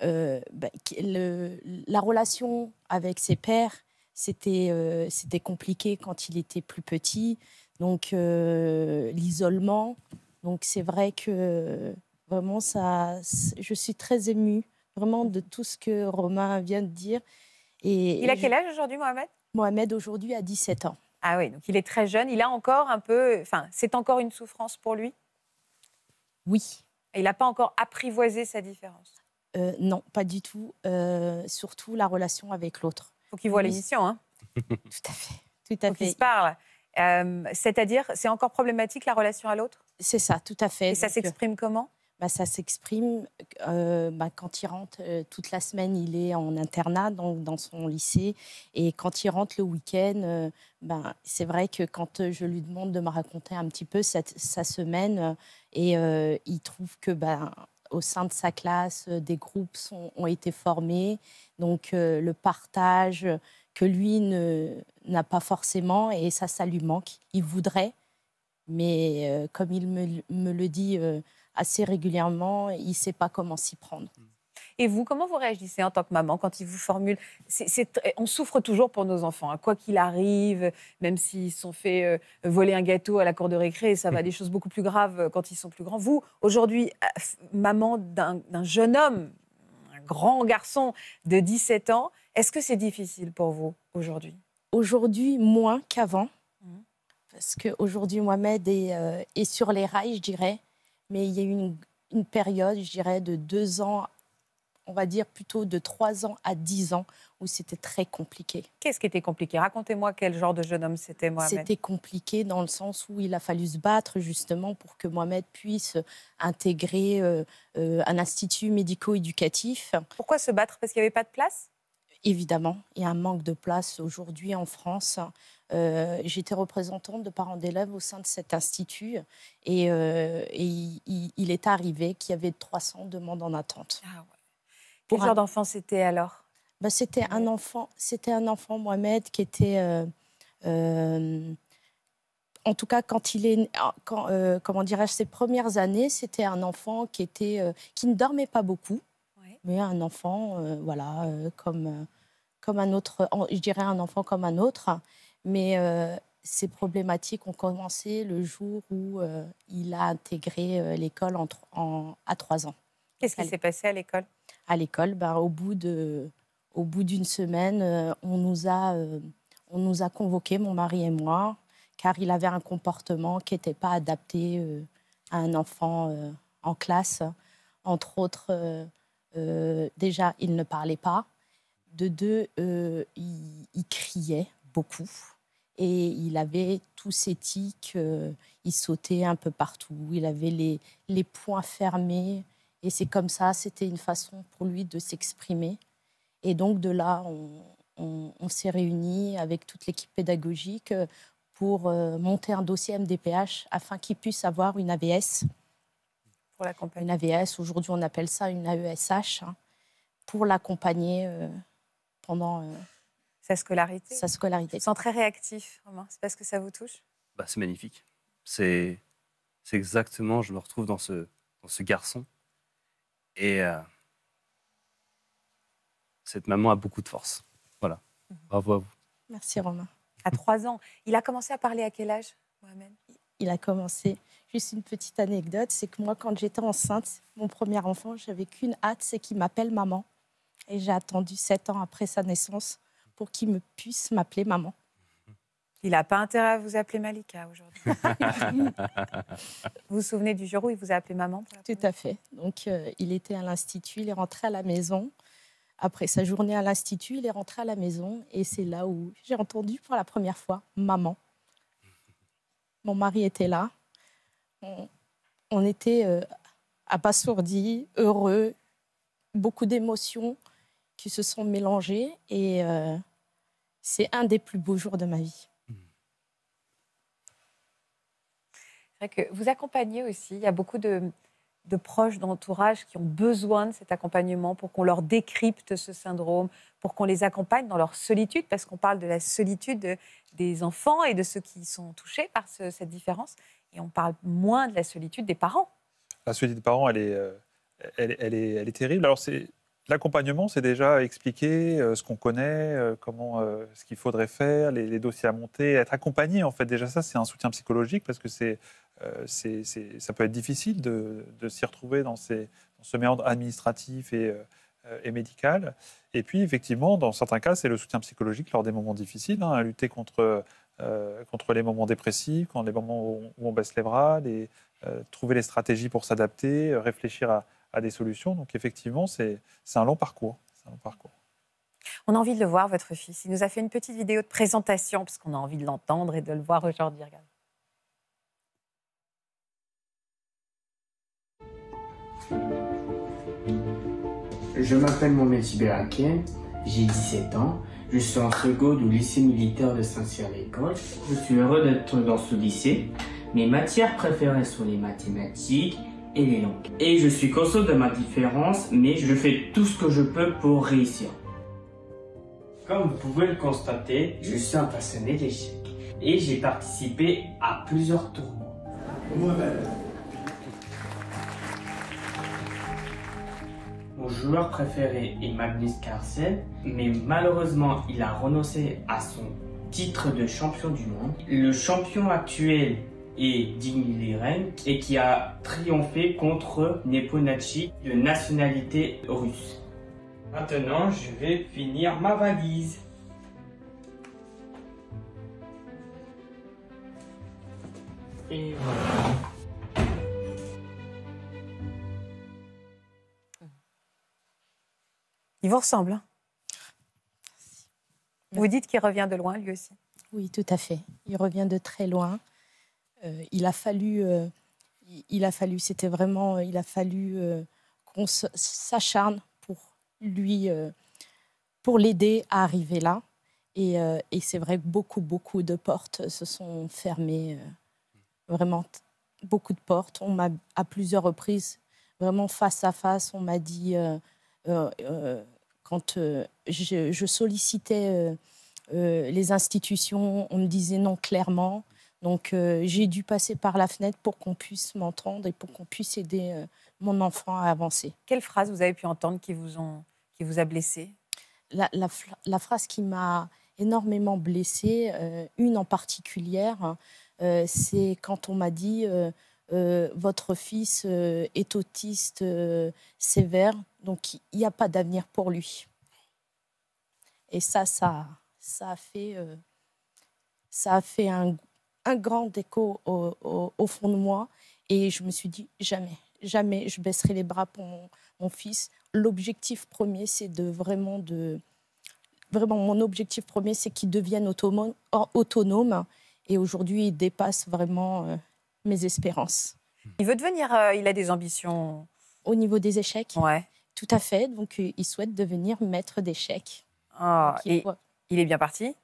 bah, la relation avec ses pères, c'était compliqué quand il était plus petit. Donc euh, l'isolement. Donc c'est vrai que euh, vraiment ça, je suis très émue vraiment de tout ce que Romain vient de dire. Et, il a quel âge aujourd'hui, Mohamed Mohamed aujourd'hui a 17 ans. Ah oui, donc il est très jeune. Il a encore un peu, enfin, c'est encore une souffrance pour lui. Oui. Et il n'a pas encore apprivoisé sa différence. Euh, non, pas du tout. surtout la relation avec l'autre. Faut qu'il voit l'émission, hein Tout à fait. Tout Faut Qu'il se parle. Euh, c'est-à-dire, c'est encore problématique la relation à l'autre C'est ça, tout à fait. Et ça euh, s'exprime comment bah, Ça s'exprime euh, bah, quand il rentre toute la semaine, il est en internat, donc dans son lycée. Et quand il rentre le week-end, bah, c'est vrai que quand je lui demande de me raconter un petit peu sa semaine, et il trouve que bah, au sein de sa classe, des groupes ont été formés. Donc le partage, que lui n'a pas forcément et ça, ça lui manque. Il voudrait, mais euh, comme il me, le dit euh, assez régulièrement, il ne sait pas comment s'y prendre. Et vous, comment vous réagissez en tant que maman quand il vous formule On souffre toujours pour nos enfants, hein. quoi qu'il arrive, même s'ils sont fait euh, voler un gâteau à la cour de récré, ça va des choses beaucoup plus graves quand ils sont plus grands. Vous, aujourd'hui, maman d'un jeune homme, un grand garçon de 17 ans, est-ce que c'est difficile pour vous aujourd'hui Aujourd'hui, moins qu'avant. Mmh. Parce qu'aujourd'hui, Mohamed euh, est, sur les rails, je dirais. Mais il y a eu une, période, je dirais, de deux ans, on va dire plutôt de trois ans à dix ans, où c'était très compliqué. Qu'est-ce qui était compliqué Racontez-moi quel genre de jeune homme c'était, Mohamed. C'était compliqué dans le sens où il a fallu se battre, justement, pour que Mohamed puisse intégrer euh, euh, un institut médico-éducatif. Pourquoi se battre Parce qu'il n'y avait pas de place évidemment, il y a un manque de place aujourd'hui en France. Euh, j'étais représentante de parents d'élèves au sein de cet institut et, euh, il, est arrivé qu'il y avait 300 demandes en attente. Ah ouais. Quel genre d'enfant c'était alors bah, C'était un euh. enfant, c'était un enfant Mohamed qui était, en tout cas quand il est, ah, comment dirais-je, ses premières années, c'était un enfant qui était, qui ne dormait pas beaucoup mais un enfant, voilà, comme, comme un autre, je dirais un enfant comme un autre, mais euh, ces problématiques ont commencé le jour où euh, il a intégré euh, l'école à trois ans. Qu'est-ce qui s'est passé à l'école À l'école, ben, au bout de, au bout d'une semaine, on nous a, on nous a convoqués, mon mari et moi, car il avait un comportement qui n'était pas adapté à un enfant en classe. Entre autres, déjà, il ne parlait pas. De deux, euh, il, criait beaucoup et il avait tous ses tics, euh, il sautait un peu partout, il avait les, les poings fermés et c'est comme ça, c'était une façon pour lui de s'exprimer. Et donc de là, on, s'est réunis avec toute l'équipe pédagogique euh, pour monter un dossier MDPH afin qu'il puisse avoir une AVS. Pour l'accompagner. Une AVS, aujourd'hui on appelle ça une AESH, hein, pour l'accompagner pendant euh, sa scolarité. Sa scolarité. très réactif, Romain. C'est parce que ça vous touche bah, C'est magnifique. C'est exactement, je me retrouve dans ce, dans ce garçon. Et euh, cette maman a beaucoup de force. Voilà. Mhm. Bravo à vous. Merci Romain. À trois ans. Il a commencé à parler à quel âge, Mohamed Il a commencé. Juste une petite anecdote, c'est que moi, quand j'étais enceinte, mon premier enfant, j'avais qu'une hâte, c'est qu'il m'appelle maman. Et j'ai attendu sept ans après sa naissance pour qu'il me puisse m'appeler maman. Il n'a pas intérêt à vous appeler Malika aujourd'hui. vous vous souvenez du jour où il vous a appelé maman Tout à fait. Donc, euh, il était à l'institut, il est rentré à la maison. Après sa journée à l'institut, il est rentré à la maison et c'est là où j'ai entendu pour la première fois maman. Mon mari était là. On, était euh, abasourdis, heureux, beaucoup d'émotions se sont mélangés et euh, c'est un des plus beaux jours de ma vie. que vous accompagnez aussi, il y a beaucoup de, proches d'entourage qui ont besoin de cet accompagnement pour qu'on leur décrypte ce syndrome, pour qu'on les accompagne dans leur solitude, parce qu'on parle de la solitude des enfants et de ceux qui sont touchés par cette différence, et on parle moins de la solitude des parents. La solitude des parents, elle est, euh, elle, elle est, elle est terrible. Alors c'est L'accompagnement, c'est déjà expliquer euh, ce qu'on connaît, euh, comment, euh, ce qu'il faudrait faire, les, dossiers à monter, être accompagné. En fait, déjà ça, c'est un soutien psychologique parce que c'est, c'est, ça peut être difficile de, de s'y retrouver dans, ces, dans ce méandre administratif et, et médical. Et puis, effectivement, dans certains cas, c'est le soutien psychologique lors des moments difficiles, hein, à lutter contre, contre les moments dépressifs, quand les moments où on, baisse les bras, trouver les stratégies pour s'adapter, réfléchir à des solutions. Donc effectivement, c'est un long parcours. Un long parcours. On a envie de le voir, votre fils. Il nous a fait une petite vidéo de présentation, parce qu'on a envie de l'entendre et de le voir aujourd'hui. Je m'appelle Mohamed Sibéraken, j'ai 17 ans, je suis en seconde au lycée militaire de Saint-Cyr-l'École. Je suis heureux d'être dans ce lycée. Mes matières préférées sont les mathématiques, et les Et je suis conscient de ma différence, mais je fais tout ce que je peux pour réussir. Comme vous pouvez le constater, je suis un passionné d'échecs et j'ai participé à plusieurs tournois. Mon joueur préféré est Magnus Carlsen, mais malheureusement il a renoncé à son titre de champion du monde. Le champion actuel et Digne reines et qui a triomphé contre Neponachi de nationalité russe. Maintenant, je vais finir ma valise. Et voilà. Il vous ressemble. Hein. vous dites qu'il revient de loin, lui aussi. Oui, tout à fait. Il revient de très loin. Euh, il a fallu, euh, il a fallu, c'était vraiment, euh, il a fallu qu'on s'acharne pour lui, pour l'aider à arriver là. Et, c'est vrai que beaucoup, beaucoup de portes se sont fermées, vraiment beaucoup de portes. On m'a à plusieurs reprises, vraiment face à face, on m'a dit quand je, sollicitais les institutions, on me disait non clairement. Donc euh, j'ai dû passer par la fenêtre pour qu'on puisse m'entendre et pour qu'on puisse aider euh, mon enfant à avancer. Quelle phrase vous avez pu entendre qui vous, ont, qui vous a blessé la, phrase qui m'a énormément blessée, euh, une en particulière, c'est quand on m'a dit votre fils est autiste sévère, donc il n'y a pas d'avenir pour lui. Et ça, ça, ça a fait ça a fait un, un grand écho au, fond de moi. Et je me suis dit, jamais, jamais je baisserai les bras pour mon, fils. L'objectif premier, c'est de vraiment de... Vraiment, mon objectif premier, c'est qu'il devienne autonome, Et aujourd'hui, il dépasse vraiment euh, mes espérances. Il veut devenir, euh, il a des ambitions. Au niveau des échecs Ouais. Tout à fait. Donc, euh, il souhaite devenir maître d'échecs. Ah, il est bien parti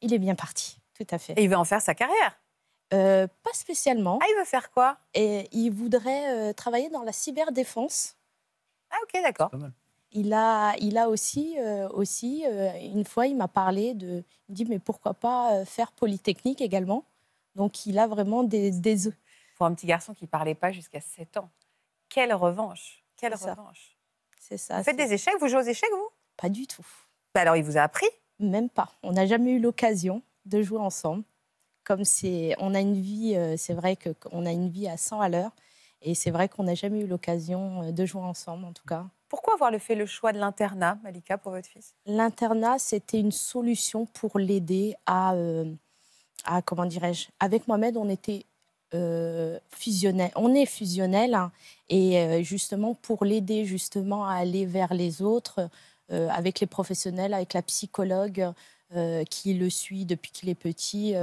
Il est bien parti, tout à fait. Et il veut en faire sa carrière euh, pas spécialement. Ah, il veut faire quoi Et Il voudrait euh, travailler dans la cyberdéfense. Ah, ok, d'accord. Il a, il a aussi, euh, aussi une fois, il m'a parlé de. Il me dit, mais pourquoi pas faire Polytechnique également Donc, il a vraiment des, des. Pour un petit garçon qui parlait pas jusqu'à 7 ans. Quelle revanche Quelle revanche C'est ça. Vous faites des échecs Vous jouez aux échecs, vous Pas du tout. Bah, alors, il vous a appris Même pas. On n'a jamais eu l'occasion de jouer ensemble comme c'est, on a une vie, euh, c'est vrai qu'on a une vie à 100 à l'heure. Et c'est vrai qu'on n'a jamais eu l'occasion euh, de jouer ensemble, en tout cas. Pourquoi avoir fait le choix de l'internat, Malika, pour votre fils L'internat, c'était une solution pour l'aider à, euh, comment dirais-je, avec Mohamed, on était fusionnel, on est fusionnel, hein, et justement pour l'aider justement à aller vers les autres, avec les professionnels, avec la psychologue qui le suit depuis qu'il est petit.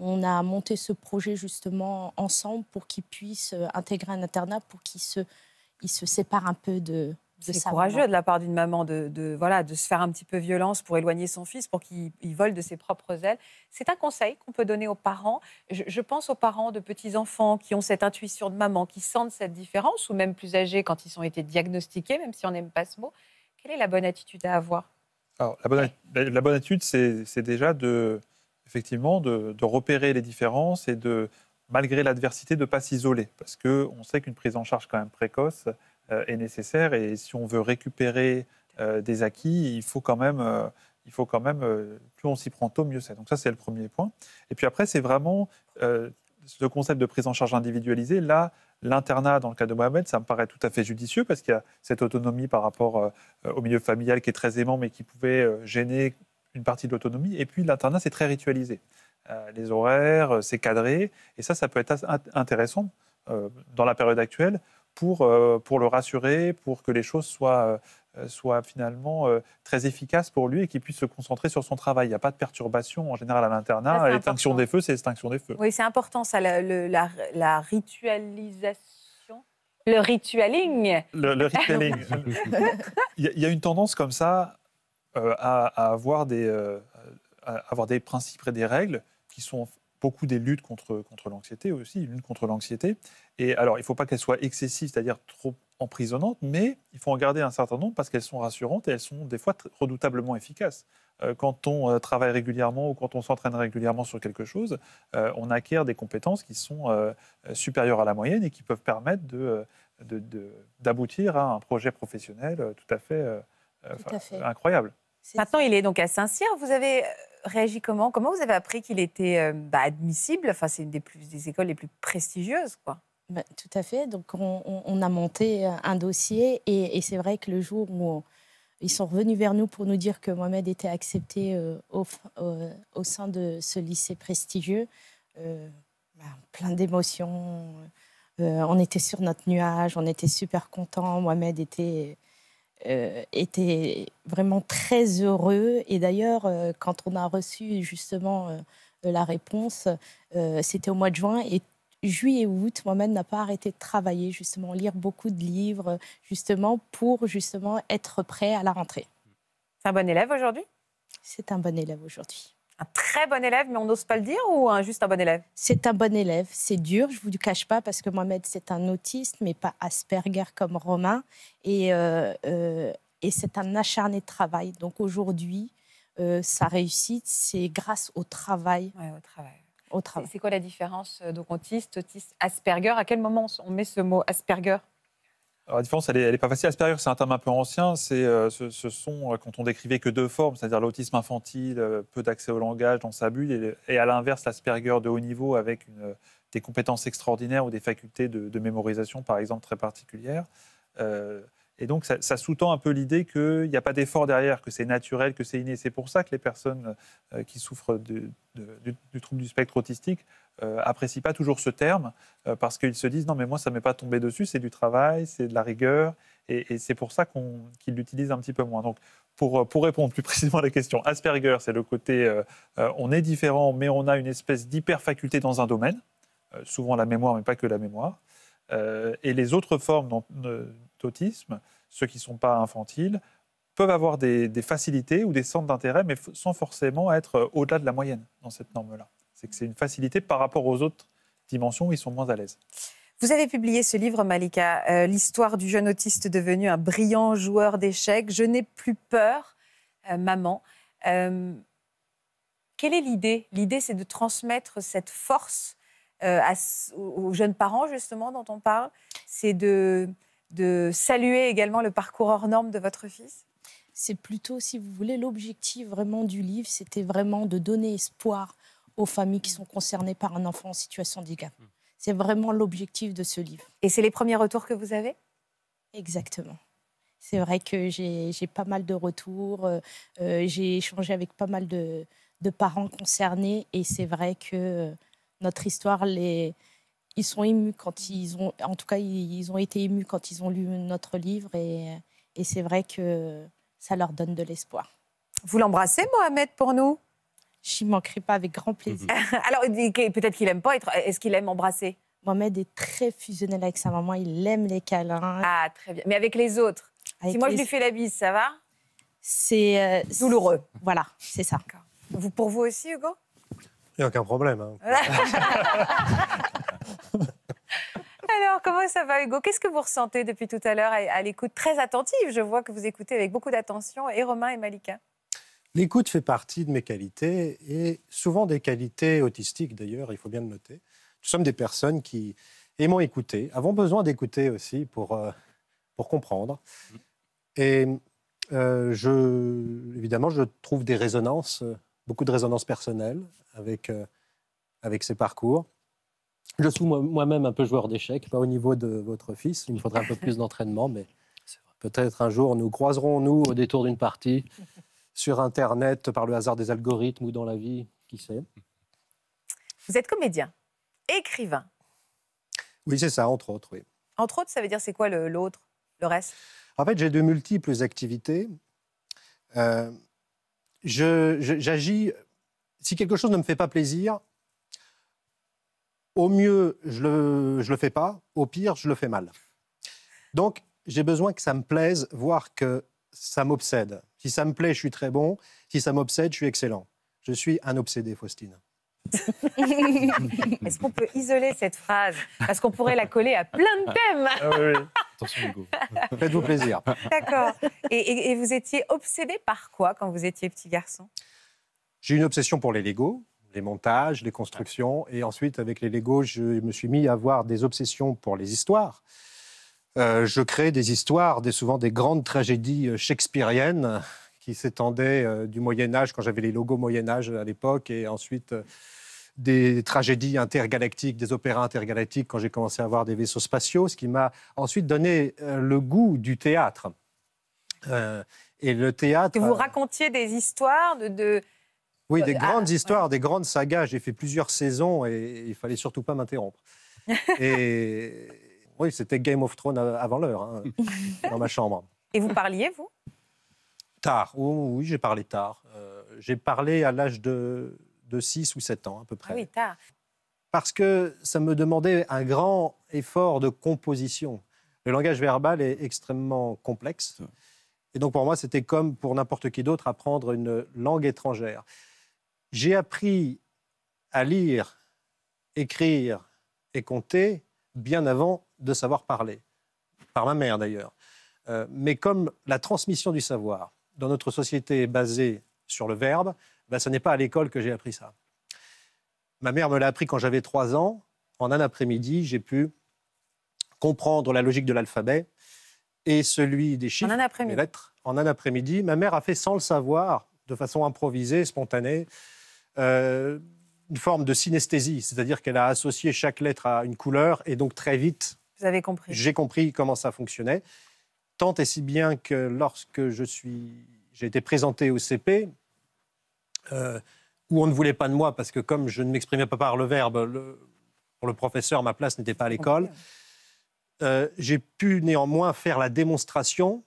On a monté ce projet justement ensemble pour qu'il puisse euh, intégrer un internat, pour qu'il se, il se sépare un peu de, c'est courageux de la part d'une maman de, voilà, de se faire un petit peu violence pour éloigner son fils, pour qu'il vole de ses propres ailes. C'est un conseil qu'on peut donner aux parents. Je, pense aux parents de petits-enfants qui ont cette intuition de maman, qui sentent cette différence, ou même plus âgés quand ils ont été diagnostiqués, même si on n'aime pas ce mot. Quelle est la bonne attitude à avoir la bonne, la, la bonne attitude, c'est déjà de, effectivement, de, repérer les différences et de, malgré l'adversité, de ne pas s'isoler. Parce qu'on sait qu'une prise en charge quand même précoce euh, est nécessaire et si on veut récupérer euh, des acquis, il faut quand même, euh, il faut quand même plus on s'y prend tôt, mieux c'est. Donc ça, c'est le premier point. Et puis après, c'est vraiment ce concept de prise en charge individualisée. Là, l'internat, dans le cas de Mohamed, ça me paraît tout à fait judicieux parce qu'il y a cette autonomie par rapport au milieu familial qui est très aimant, mais qui pouvait gêner une partie de l'autonomie. Et puis l'internat, c'est très ritualisé. Euh, les horaires, euh, c'est cadré. Et ça, ça peut être intéressant euh, dans la période actuelle pour, pour le rassurer, pour que les choses soient, soient finalement très efficaces pour lui et qu'il puisse se concentrer sur son travail. Il n'y a pas de perturbation en général à l'internat. L'extinction des feux, c'est l'extinction des feux. Oui, c'est important ça, la, la, ritualisation le ritualing. Le, le ritualing. il y a une tendance comme ça euh, à, avoir des, euh, avoir des principes et des règles qui sont beaucoup des luttes contre, contre l'anxiété aussi, une lutte contre l'anxiété. Et alors, il ne faut pas qu'elles soient excessives, c'est-à-dire trop emprisonnantes, mais il faut en garder un certain nombre parce qu'elles sont rassurantes et elles sont des fois redoutablement efficaces. Euh, quand on travaille régulièrement ou quand on s'entraîne régulièrement sur quelque chose, on acquiert des compétences qui sont supérieures à la moyenne et qui peuvent permettre d'aboutir à un projet professionnel tout à fait. incroyable. Maintenant, il est donc à Saint-Cyr. Vous avez euh, réagi comment Comment vous avez appris qu'il était euh, bah, admissible Enfin, c'est une des, écoles les plus prestigieuses, quoi. Bah, tout à fait. Donc, on, a monté euh, un dossier et, c'est vrai que le jour où ils sont revenus vers nous pour nous dire que Mohamed était accepté au, sein de ce lycée prestigieux, bah, plein d'émotions. on était sur notre nuage, on était super contents. Mohamed était euh, était vraiment très heureux. Et d'ailleurs, euh, quand on a reçu justement euh, la réponse, c'était au mois de juin et juillet et août, moi-même n'a pas arrêté de travailler, justement, lire beaucoup de livres, justement, pour justement être prêt à la rentrée. C'est un bon élève aujourd'hui C'est un bon élève aujourd'hui. Un très bon élève, mais on n'ose pas le dire, ou juste un bon élève C'est un bon élève. C'est dur, je ne vous le cache pas, parce que Mohamed, c'est un autiste, mais pas Asperger comme Romain. Et, euh, euh, c'est un acharné de travail. Donc aujourd'hui, euh, sa réussite, c'est grâce au travail. au travail. Au travail. C'est quoi la différence donc autiste, autiste, Asperger À quel moment on met ce mot Asperger la différence, elle n'est pas facile. Asperger, c'est un terme un peu ancien. C'est, euh, ce, sont, euh, quand on décrivait que deux formes, c'est-à-dire l'autisme infantile, euh, peu d'accès au langage dans sa bulle, et, à l'inverse, l'Asperger de haut niveau avec une, des compétences extraordinaires ou des facultés de, mémorisation, par exemple, très particulières. Et donc, ça, sous-tend un peu l'idée qu'il n'y a pas d'effort derrière, que c'est naturel, que c'est inné. C'est pour ça que les personnes euh, qui souffrent du, trouble du spectre autistique n'apprécient euh, apprécient pas toujours ce terme, euh, parce qu'ils se disent non, mais moi, ça ne m'est pas tombé dessus, c'est du travail, c'est de la rigueur. Et, c'est pour ça qu'ils l'utilisent un petit peu moins. Donc, pour, pour répondre plus précisément à la question, Asperger, c'est le côté on est différent, mais on a une espèce d'hyper faculté dans un domaine, souvent la mémoire, mais pas que la mémoire. Euh, et les autres formes d'autisme, ceux qui ne sont pas infantiles, peuvent avoir des, facilités ou des centres d'intérêt, mais sans forcément être euh, au-delà de la moyenne dans cette norme-là. C'est que c'est une facilité par rapport aux autres dimensions où ils sont moins à l'aise. Vous avez publié ce livre, Malika, euh, L'histoire du jeune autiste devenu un brillant joueur d'échecs. Je n'ai plus peur, maman. quelle est l'idée L'idée, c'est de transmettre cette force euh, aux jeunes parents, justement, dont on parle, c'est de, saluer également le parcours hors norme de votre fils C'est plutôt, si vous voulez, l'objectif vraiment du livre, c'était vraiment de donner espoir aux familles qui sont concernées par un enfant en situation de handicap. C'est vraiment l'objectif de ce livre. Et c'est les premiers retours que vous avez Exactement. C'est vrai que j'ai pas mal de retours, euh, euh, j'ai échangé avec pas mal de parents concernés et c'est vrai que notre histoire, les... ils sont émus quand ils ont, en tout cas, ils ont été émus quand ils ont lu notre livre et, c'est vrai que ça leur donne de l'espoir. Vous l'embrassez, Mohamed, pour nous J'y manquerai pas avec grand plaisir. Mhm. Alors, peut-être qu'il aime pas être. Est-ce qu'il aime embrasser Mohamed est très fusionnel avec sa maman. Il aime les câlins. Ah, très bien. Mais avec les autres Si moi, je lui fais la bise, ça va C'est. Euh, Douloureux. Voilà, c'est ça. Vous, pour vous aussi, Hugo il n'y a aucun problème. Hein. Alors, comment ça va, Hugo Qu'est-ce que vous ressentez depuis tout à l'heure à, l'écoute très attentive Je vois que vous écoutez avec beaucoup d'attention, et Romain et Malika. L'écoute fait partie de mes qualités, et souvent des qualités autistiques d'ailleurs, il faut bien le noter. Nous sommes des personnes qui aimons écouter, avons besoin d'écouter aussi pour, euh, pour comprendre. Et euh, je, évidemment, je trouve des résonances euh, beaucoup de résonance personnelle avec, euh, avec ses parcours. Je suis moi-même un peu joueur d'échecs, pas au niveau de votre fils, il me faudrait un peu plus d'entraînement, mais peut-être un jour nous croiserons, nous, au détour d'une partie, sur Internet, par le hasard des algorithmes ou dans la vie, qui sait. Vous êtes comédien, écrivain. Oui, c'est ça, entre autres, oui. Entre autres, ça veut dire c'est quoi l'autre, le, reste En fait, j'ai de multiples activités. Euh, j'agis. Si quelque chose ne me fait pas plaisir, au mieux, je le, je le fais pas. Au pire, je le fais mal. Donc, j'ai besoin que ça me plaise, voire que ça m'obsède. Si ça me plaît, je suis très bon. Si ça m'obsède, je suis excellent. Je suis un obsédé, Faustine. Est-ce qu'on peut isoler cette phrase Parce qu'on pourrait la coller à plein de thèmes. Ah Faites-vous plaisir. D'accord. Et, vous étiez obsédé par quoi quand vous étiez petit garçon J'ai une obsession pour les Lego, les montages, les constructions. Et ensuite, avec les Legos, je me suis mis à avoir des obsessions pour les histoires. Euh, je crée des histoires, des, souvent des grandes tragédies euh, shakespeariennes qui s'étendaient euh, du Moyen Âge, quand j'avais les logos Moyen Âge à l'époque, et ensuite des tragédies intergalactiques, des opéras intergalactiques quand j'ai commencé à voir des vaisseaux spatiaux, ce qui m'a ensuite donné euh, le goût du théâtre. Euh, et le théâtre. vous euh, racontiez des histoires de. Oui, des ah, grandes histoires, des grandes sagas. J'ai fait plusieurs saisons et il fallait surtout pas m'interrompre. et oui, c'était Game of Thrones avant l'heure, hein, dans ma chambre. Et vous parliez, vous Tard. Oh, oui, j'ai parlé tard. j'ai parlé à l'âge de de 6 ou 7 ans à peu ah près. oui, tard. Parce que ça me demandait un grand effort de composition. Le langage verbal est extrêmement complexe. Et donc pour moi, c'était comme pour n'importe qui d'autre apprendre une langue étrangère. J'ai appris à lire, écrire et compter bien avant de savoir parler, par ma mère d'ailleurs. Euh, mais comme la transmission du savoir dans notre société est basée sur le verbe, bah, ce n'est pas à l'école que j'ai appris ça. Ma mère me l'a appris quand j'avais trois ans. En un après-midi, j'ai pu comprendre la logique de l'alphabet et celui des chiffres, en des lettres. En un après-midi, ma mère a fait sans le savoir, de façon improvisée, spontanée, euh, une forme de synesthésie, c'est-à-dire qu'elle a associé chaque lettre à une couleur et donc très vite. Vous avez compris. J'ai compris comment ça fonctionnait. Tant et si bien que lorsque je suis, j'ai été présenté au CP, euh, où on ne voulait pas de moi, parce que comme je ne m'exprimais pas par le verbe, le, pour le professeur, ma place n'était pas à l'école, euh, j'ai pu néanmoins faire la démonstration,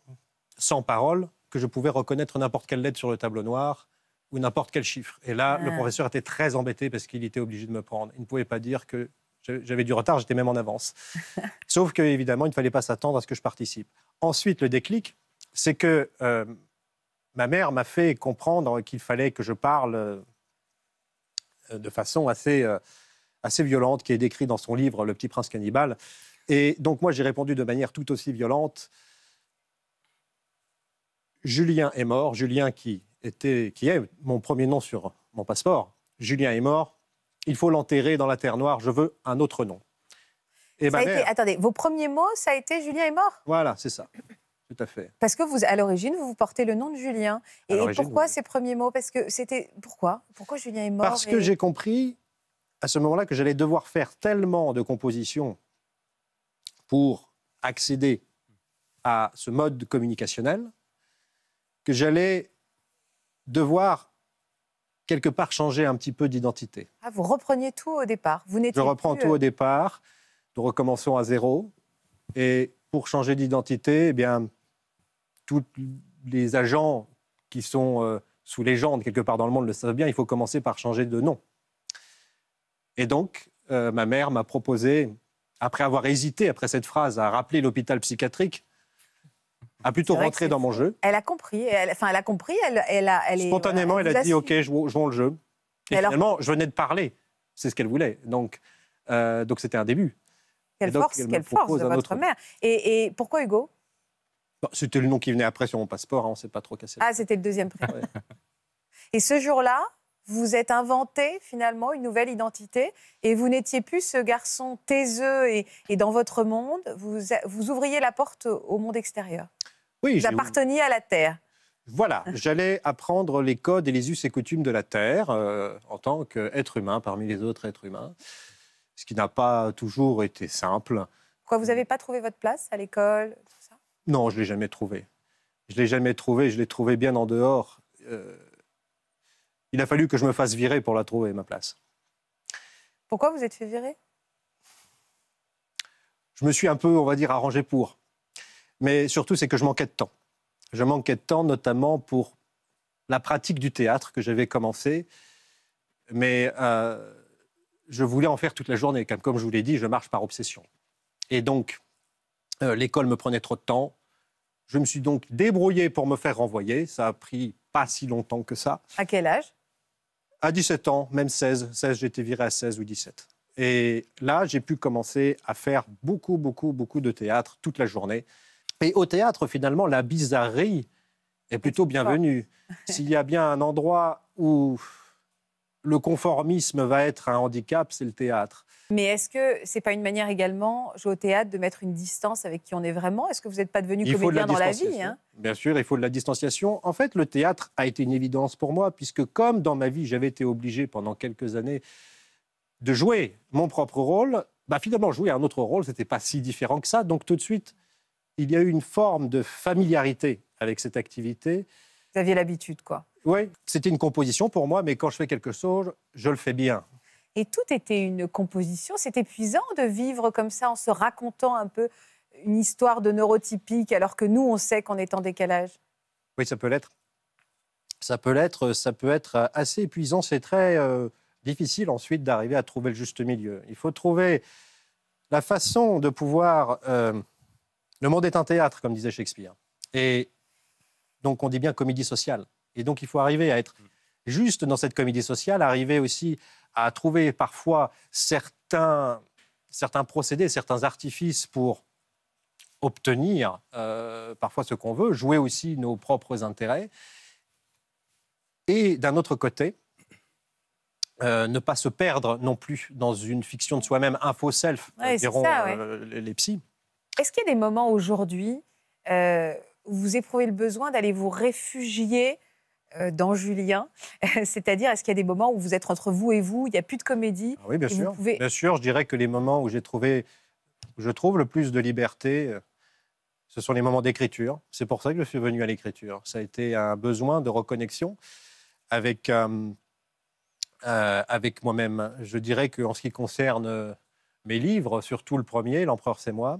sans parole, que je pouvais reconnaître n'importe quelle lettre sur le tableau noir ou n'importe quel chiffre. Et là, le ah. professeur était très embêté parce qu'il était obligé de me prendre. Il ne pouvait pas dire que j'avais du retard, j'étais même en avance. Sauf qu'évidemment, il ne fallait pas s'attendre à ce que je participe. Ensuite, le déclic, c'est que euh, ma mère m'a fait comprendre qu'il fallait que je parle euh, de façon assez, euh, assez violente, qui est décrite dans son livre Le Petit Prince Cannibale. Et donc moi, j'ai répondu de manière tout aussi violente. Julien est mort, Julien qui, était, qui est mon premier nom sur mon passeport. Julien est mort, il faut l'enterrer dans la terre noire, je veux un autre nom. Et attendez, vos premiers mots, ça a été Julien est mort Voilà, c'est ça. Tout à fait. Parce que vous, à l'origine, vous portez le nom de Julien. Et, pourquoi ces premiers mots Parce que c'était pourquoi Pourquoi Julien est mort Parce que j'ai compris à ce moment-là que j'allais devoir faire tellement de compositions pour accéder à ce mode communicationnel que j'allais devoir quelque part changer un petit peu d'identité. Ah, vous repreniez tout au départ. Vous Je reprends tout euh, au départ. Nous recommençons à zéro. Et pour changer d'identité, eh bien, tous les agents qui sont euh, sous légende quelque part dans le monde le savent bien, il faut commencer par changer de nom. Et donc, euh, ma mère m'a proposé, après avoir hésité après cette phrase, à rappeler l'hôpital psychiatrique, à plutôt rentrer dans mon jeu. Elle a compris. Elle, enfin, elle a compris. Elle, a, Spontanément, elle, a dit OK, jouons, le jeu. Et finalement, je venais de parler. C'est ce qu'elle voulait. Donc, euh, donc c'était un début. Quelle force, de votre mère. et pourquoi Hugo bah, c'était le nom qui venait après sur mon passeport, hein, on ne s'est pas trop cassé. Ah, c'était le deuxième prénom. Et ce jour-là, vous êtes inventé finalement une nouvelle identité et vous n'étiez plus ce garçon taiseux et, dans votre monde. Vous, ouvriez la porte au monde extérieur. Oui, vous à la terre. Voilà, j'allais apprendre les codes et les us et coutumes de la terre euh, en tant qu'être humain parmi les autres êtres humains, ce qui n'a pas toujours été simple. Quoi, vous n'avez pas trouvé votre place à l'école non, je ne l'ai jamais trouvé. Je ne l'ai jamais trouvé, je l'ai trouvé bien en dehors. Euh, il a fallu que je me fasse virer pour la trouver, ma place. Pourquoi vous êtes fait virer Je me suis un peu, on va dire, arrangé pour. Mais surtout, c'est que je manquais de temps. Je manquais de temps, notamment pour la pratique du théâtre que j'avais commencé. Mais euh, je voulais en faire toute la journée. comme je vous l'ai dit, je marche par obsession. Et donc, euh, l'école me prenait trop de temps. Je me suis donc débrouillé pour me faire renvoyer. Ça a pris pas si longtemps que ça. À quel âge À 17 ans, même 16. 16, j'étais viré à 16 ou 17. Et là, j'ai pu commencer à faire beaucoup, beaucoup, beaucoup de théâtre toute la journée. Et au théâtre, finalement, la bizarrerie est plutôt bienvenue. S'il y a bien un endroit où le conformisme va être un handicap, c'est le théâtre. Mais est-ce que ce n'est pas une manière également, jouer au théâtre, de mettre une distance avec qui on est vraiment Est-ce que vous n'êtes pas devenu comédien dans la vie hein? Bien sûr, il faut de la distanciation. En fait, le théâtre a été une évidence pour moi, puisque comme dans ma vie, j'avais été obligé pendant quelques années de jouer mon propre rôle, bah finalement, jouer un autre rôle, ce n'était pas si différent que ça. Donc tout de suite, il y a eu une forme de familiarité avec cette activité. Vous aviez l'habitude, quoi. Oui, c'était une composition pour moi, mais quand je fais quelque chose, je le fais bien. Et tout était une composition. C'est épuisant de vivre comme ça en se racontant un peu une histoire de neurotypique alors que nous, on sait qu'on est en décalage. Oui, ça peut l'être. Ça peut l'être. Euh, ça peut être euh, assez épuisant. C'est très euh, difficile ensuite d'arriver à trouver le juste milieu. Il faut trouver la façon de pouvoir... le monde est un théâtre, comme disait Shakespeare. Et donc on dit bien comédie sociale. Et donc, il faut arriver à être juste dans cette comédie sociale, arriver aussi à trouver parfois certains, certains procédés, certains artifices pour obtenir euh, parfois ce qu'on veut, jouer aussi nos propres intérêts. Et d'un autre côté, euh, ne pas se perdre non plus dans une fiction de soi-même, un faux self, ouais, diront euh, les psys. Est-ce qu'il y a des moments aujourd'hui où vous éprouvez le besoin d'aller vous réfugier euh, dans Julien C'est-à-dire, est-ce qu'il y a des moments où vous êtes entre vous et vous, il n'y a plus de comédie ah Oui, bien sûr. Bien sûr, je dirais que les moments où j'ai trouvé, je trouve le plus de liberté, euh, ce sont les moments d'écriture. C'est pour ça que je suis venu à l'écriture. Ça a été un besoin de reconnexion avec, euh, avec moi-même. Je dirais qu'en ce qui concerne mes livres, surtout le premier, L'Empereur, c'est moi,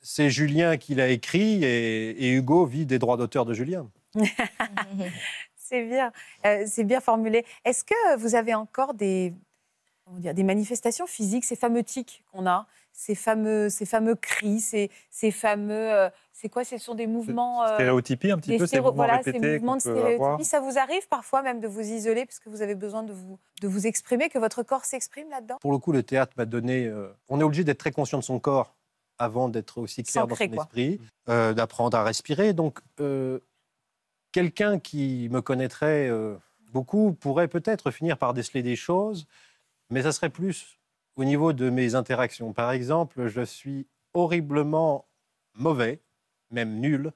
c'est Julien qui l'a écrit et Hugo vit des droits d'auteur de Julien. C'est bien, euh, c'est bien formulé. Est-ce que vous avez encore des, dire, des manifestations physiques, ces fameux tics qu'on a, ces fameux, ces fameux cris, ces, ces fameux, euh, c'est quoi Ce sont des mouvements euh, un petit peu, ces mouvements voilà, ces mouvements de Ça vous arrive parfois même de vous isoler parce que vous avez besoin de vous, de vous exprimer, que votre corps s'exprime là-dedans. Pour le coup, le théâtre m'a donné. Euh, on est obligé d'être très conscient de son corps avant d'être aussi clair dans son esprit, d'apprendre à respirer. Donc, quelqu'un qui me connaîtrait euh, beaucoup pourrait peut-être finir par déceler des choses, mais ça serait plus au niveau de mes interactions. Par exemple, je suis horriblement mauvais, même nul,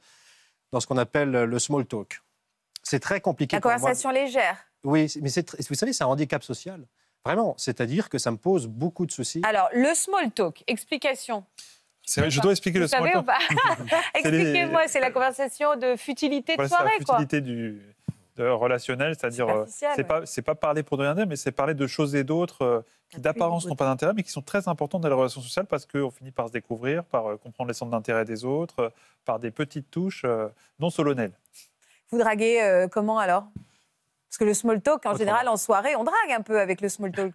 dans ce qu'on appelle le small talk. C'est très compliqué. La conversation légère. Oui, mais vous savez, c'est un handicap social. Vraiment, c'est-à-dire que ça me pose beaucoup de soucis. Alors, le small talk, explication je dois expliquer le savez ou Expliquez-moi, c'est la conversation de futilité de soirée. C'est la futilité quoi. de relationnel, c'est-à-dire euh, c'est pas c'est pas parler pour de rien dire, mais c'est parler de choses et d'autres euh, qui ah, d'apparence n'ont pas d'intérêt, mais qui sont très importantes dans la relation sociale parce qu'on finit par se découvrir, par euh, comprendre les centres d'intérêt des autres, par des petites touches non solennelles. Vous draguez comment alors Parce que le small talk, en général, en soirée, on drague un peu avec le small talk.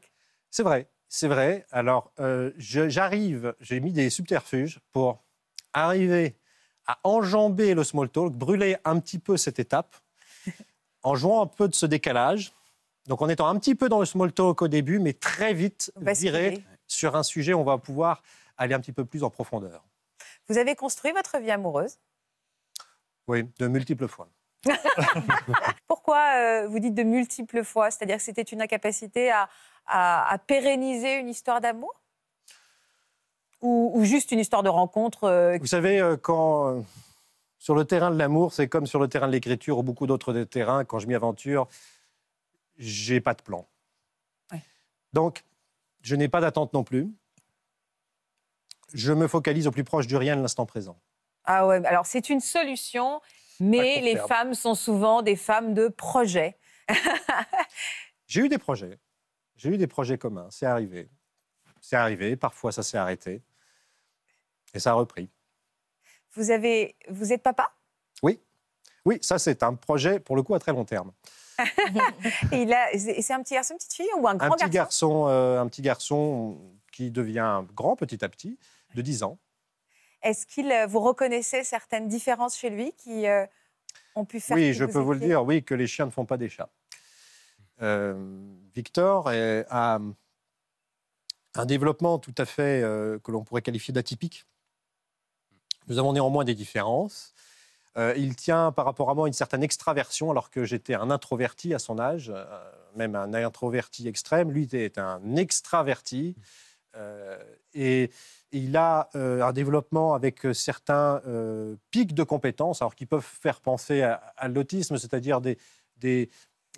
C'est vrai, c'est vrai. Alors, euh, j'arrive, j'ai mis des subterfuges pour arriver à enjamber le small talk, brûler un petit peu cette étape, en jouant un peu de ce décalage. Donc, en étant un petit peu dans le small talk au début, mais très vite viré sur un sujet, on va pouvoir aller un petit peu plus en profondeur. Vous avez construit votre vie amoureuse Oui, de multiples fois. Pourquoi euh, vous dites de multiples fois C'est-à-dire que c'était une incapacité à, à, pérenniser une histoire d'amour ou, juste une histoire de rencontre euh, Vous savez, euh, quand. Euh, sur le terrain de l'amour, c'est comme sur le terrain de l'écriture ou beaucoup d'autres terrains. Quand je m'y aventure, j'ai pas de plan. Donc, je n'ai pas d'attente non plus. Je me focalise au plus proche du rien de l'instant présent. Ah ouais, alors c'est une solution, mais les femmes sont souvent des femmes de projet. j'ai eu des projets. J'ai eu des projets communs, c'est arrivé. C'est arrivé, parfois ça s'est arrêté. Et ça a repris. Vous, avez... vous êtes papa Oui. Oui, ça c'est un projet pour le coup à très long terme. il a... C'est un petit garçon, une petite fille ou un grand un petit garçon, euh, Un petit garçon qui devient grand petit à petit, de 10 ans. Est-ce qu'il euh, vous reconnaissez certaines différences chez lui qui euh, ont pu faire Oui, je peux vous le dire, oui, que les chiens ne font pas des chats. Euh, Victor a un développement tout à fait euh, que l'on pourrait qualifier d'atypique. Nous avons néanmoins des différences. Euh, il tient par rapport à moi une certaine extraversion, alors que j'étais un introverti à son âge, euh, même un introverti extrême. Lui était un extraverti. Et, il a un développement avec certains pics de compétences, alors qui peuvent faire penser à, l'autisme, c'est-à-dire des,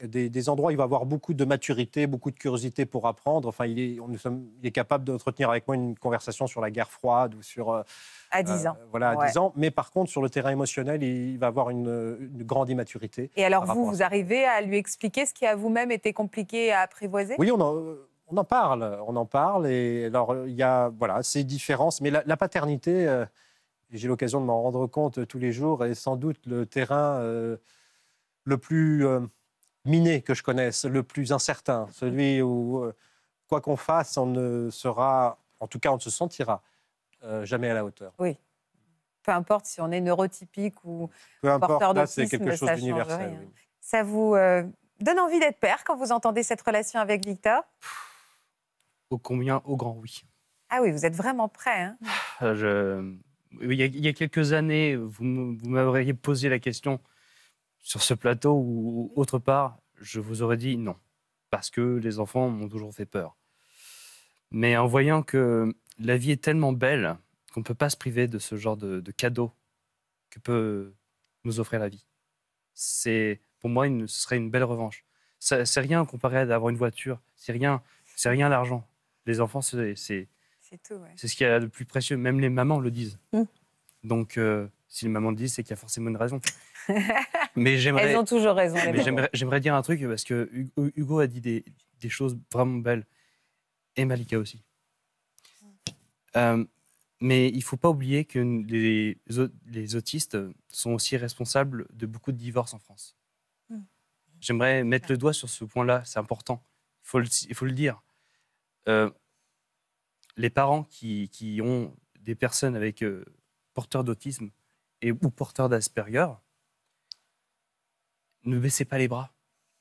des, endroits où il va avoir beaucoup de maturité, beaucoup de curiosité pour apprendre. Enfin, il est, nous sommes, il est capable d'entretenir avec moi une conversation sur la guerre froide ou sur... Euh, à 10 euh, ans. voilà, à 10 ans. Mais par contre, sur le terrain émotionnel, il va avoir une, grande immaturité. Et alors, vous, vous arrivez à lui expliquer ce qui a vous-même été compliqué à apprivoiser Oui, on en, parle. On en parle. Et alors, il y a voilà, ces différences. Mais la, paternité, euh, j'ai l'occasion de m'en rendre compte tous les jours, est sans doute le terrain le plus miné que je connaisse, le plus incertain, celui où, euh, quoi qu'on fasse, on ne sera, en tout cas, on ne se sentira euh, jamais à la hauteur. Oui. Peu importe si on est neurotypique ou porteur c'est quelque chose d'universel. Ça vous euh, donne envie d'être père quand vous entendez cette relation avec Victor Au combien Au grand oui. Ah oui, vous êtes vraiment prêt. Hein ah, il, y il, y a, quelques années, vous m'auriez posé la question sur ce plateau ou autre part, je vous aurais dit non, parce que les enfants m'ont toujours fait peur. Mais en voyant que la vie est tellement belle qu'on ne peut pas se priver de ce genre de, cadeau que peut nous offrir la vie. C'est pour moi ce serait une belle revanche. C'est rien comparé à avoir une voiture, c'est rien, c'est rien l'argent. Les enfants, c'est c'est ce qu'il y a de plus précieux. Même les mamans le disent. Mm. Donc, euh, si les mamans le disent, c'est qu'il y a forcément une raison mais j'aimerais. toujours raison. J'aimerais dire un truc parce que Hugo a dit des, choses vraiment belles et Malika aussi. Euh, mais il faut pas oublier que les, autistes sont aussi responsables de beaucoup de divorces en France. Mmh. J'aimerais mettre le doigt sur ce point-là, c'est important. Il faut, le, dire. Euh, les parents qui, ont des personnes avec euh, porteurs d'autisme et, ou porteurs d'Asperger, ne baissez pas les bras.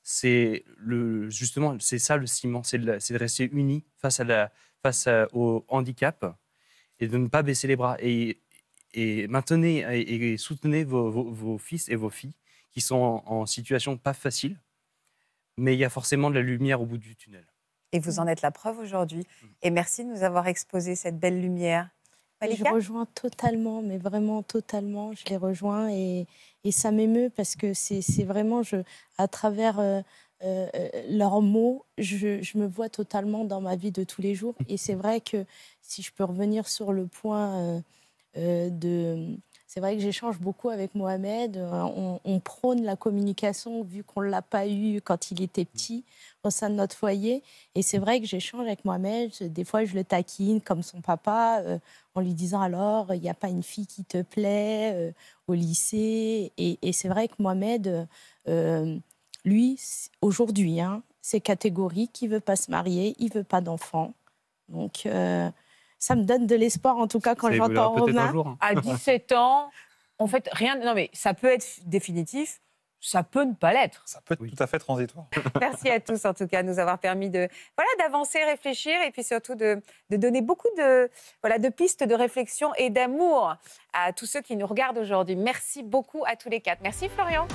C'est le, justement, c'est ça le ciment, c'est de, rester uni face, à la, face au handicap et de ne pas baisser les bras. Et, et maintenez et, soutenez vos, vos, fils et vos filles qui sont en, situation pas facile, mais il y a forcément de la lumière au bout du tunnel. Et vous en êtes la preuve aujourd'hui. Mmh. Et merci de nous avoir exposé cette belle lumière. Je rejoins totalement, mais vraiment totalement, je les rejoins et, ça m'émeut parce que c'est vraiment, je, à travers euh, euh, leurs mots, je, me vois totalement dans ma vie de tous les jours. Et c'est vrai que si je peux revenir sur le point euh, de c'est vrai que j'échange beaucoup avec Mohamed. Euh, on, prône la communication vu qu'on ne l'a pas eu quand il était petit au sein de notre foyer. Et c'est vrai que j'échange avec Mohamed. Des fois, je le taquine comme son papa euh, en lui disant alors, il n'y a pas une fille qui te plaît euh, au lycée. Et, c'est vrai que Mohamed, lui, aujourd'hui, hein, c'est catégorique. Il ne veut pas se marier, il ne veut pas d'enfant. Donc, ça me donne de l'espoir, en tout cas, quand j'entends Romain. Hein. À 17 ans, en fait, rien. Non, mais ça peut être définitif. Ça peut ne pas l'être. Ça peut être tout à fait transitoire. Merci à tous, en tout cas, de nous avoir permis de voilà d'avancer, réfléchir et puis surtout de, de donner beaucoup de, voilà, de pistes de réflexion et d'amour à tous ceux qui nous regardent aujourd'hui. Merci beaucoup à tous les quatre. Merci Florian.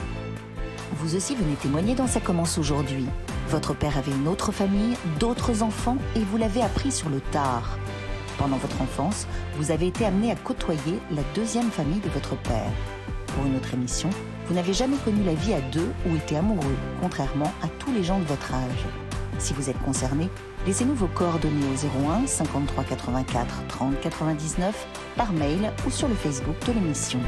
Vous aussi venez témoigner dans Ça commence aujourd'hui. Votre père avait une autre famille, d'autres enfants et vous l'avez appris sur le tard. Pendant votre enfance, vous avez été amené à côtoyer la deuxième famille de votre père. Pour une autre émission, vous n'avez jamais connu la vie à deux ou été amoureux, contrairement à tous les gens de votre âge. Si vous êtes concerné, laissez-nous vos coordonnées au 01 53 84 30 99 par mail ou sur le Facebook de l'émission.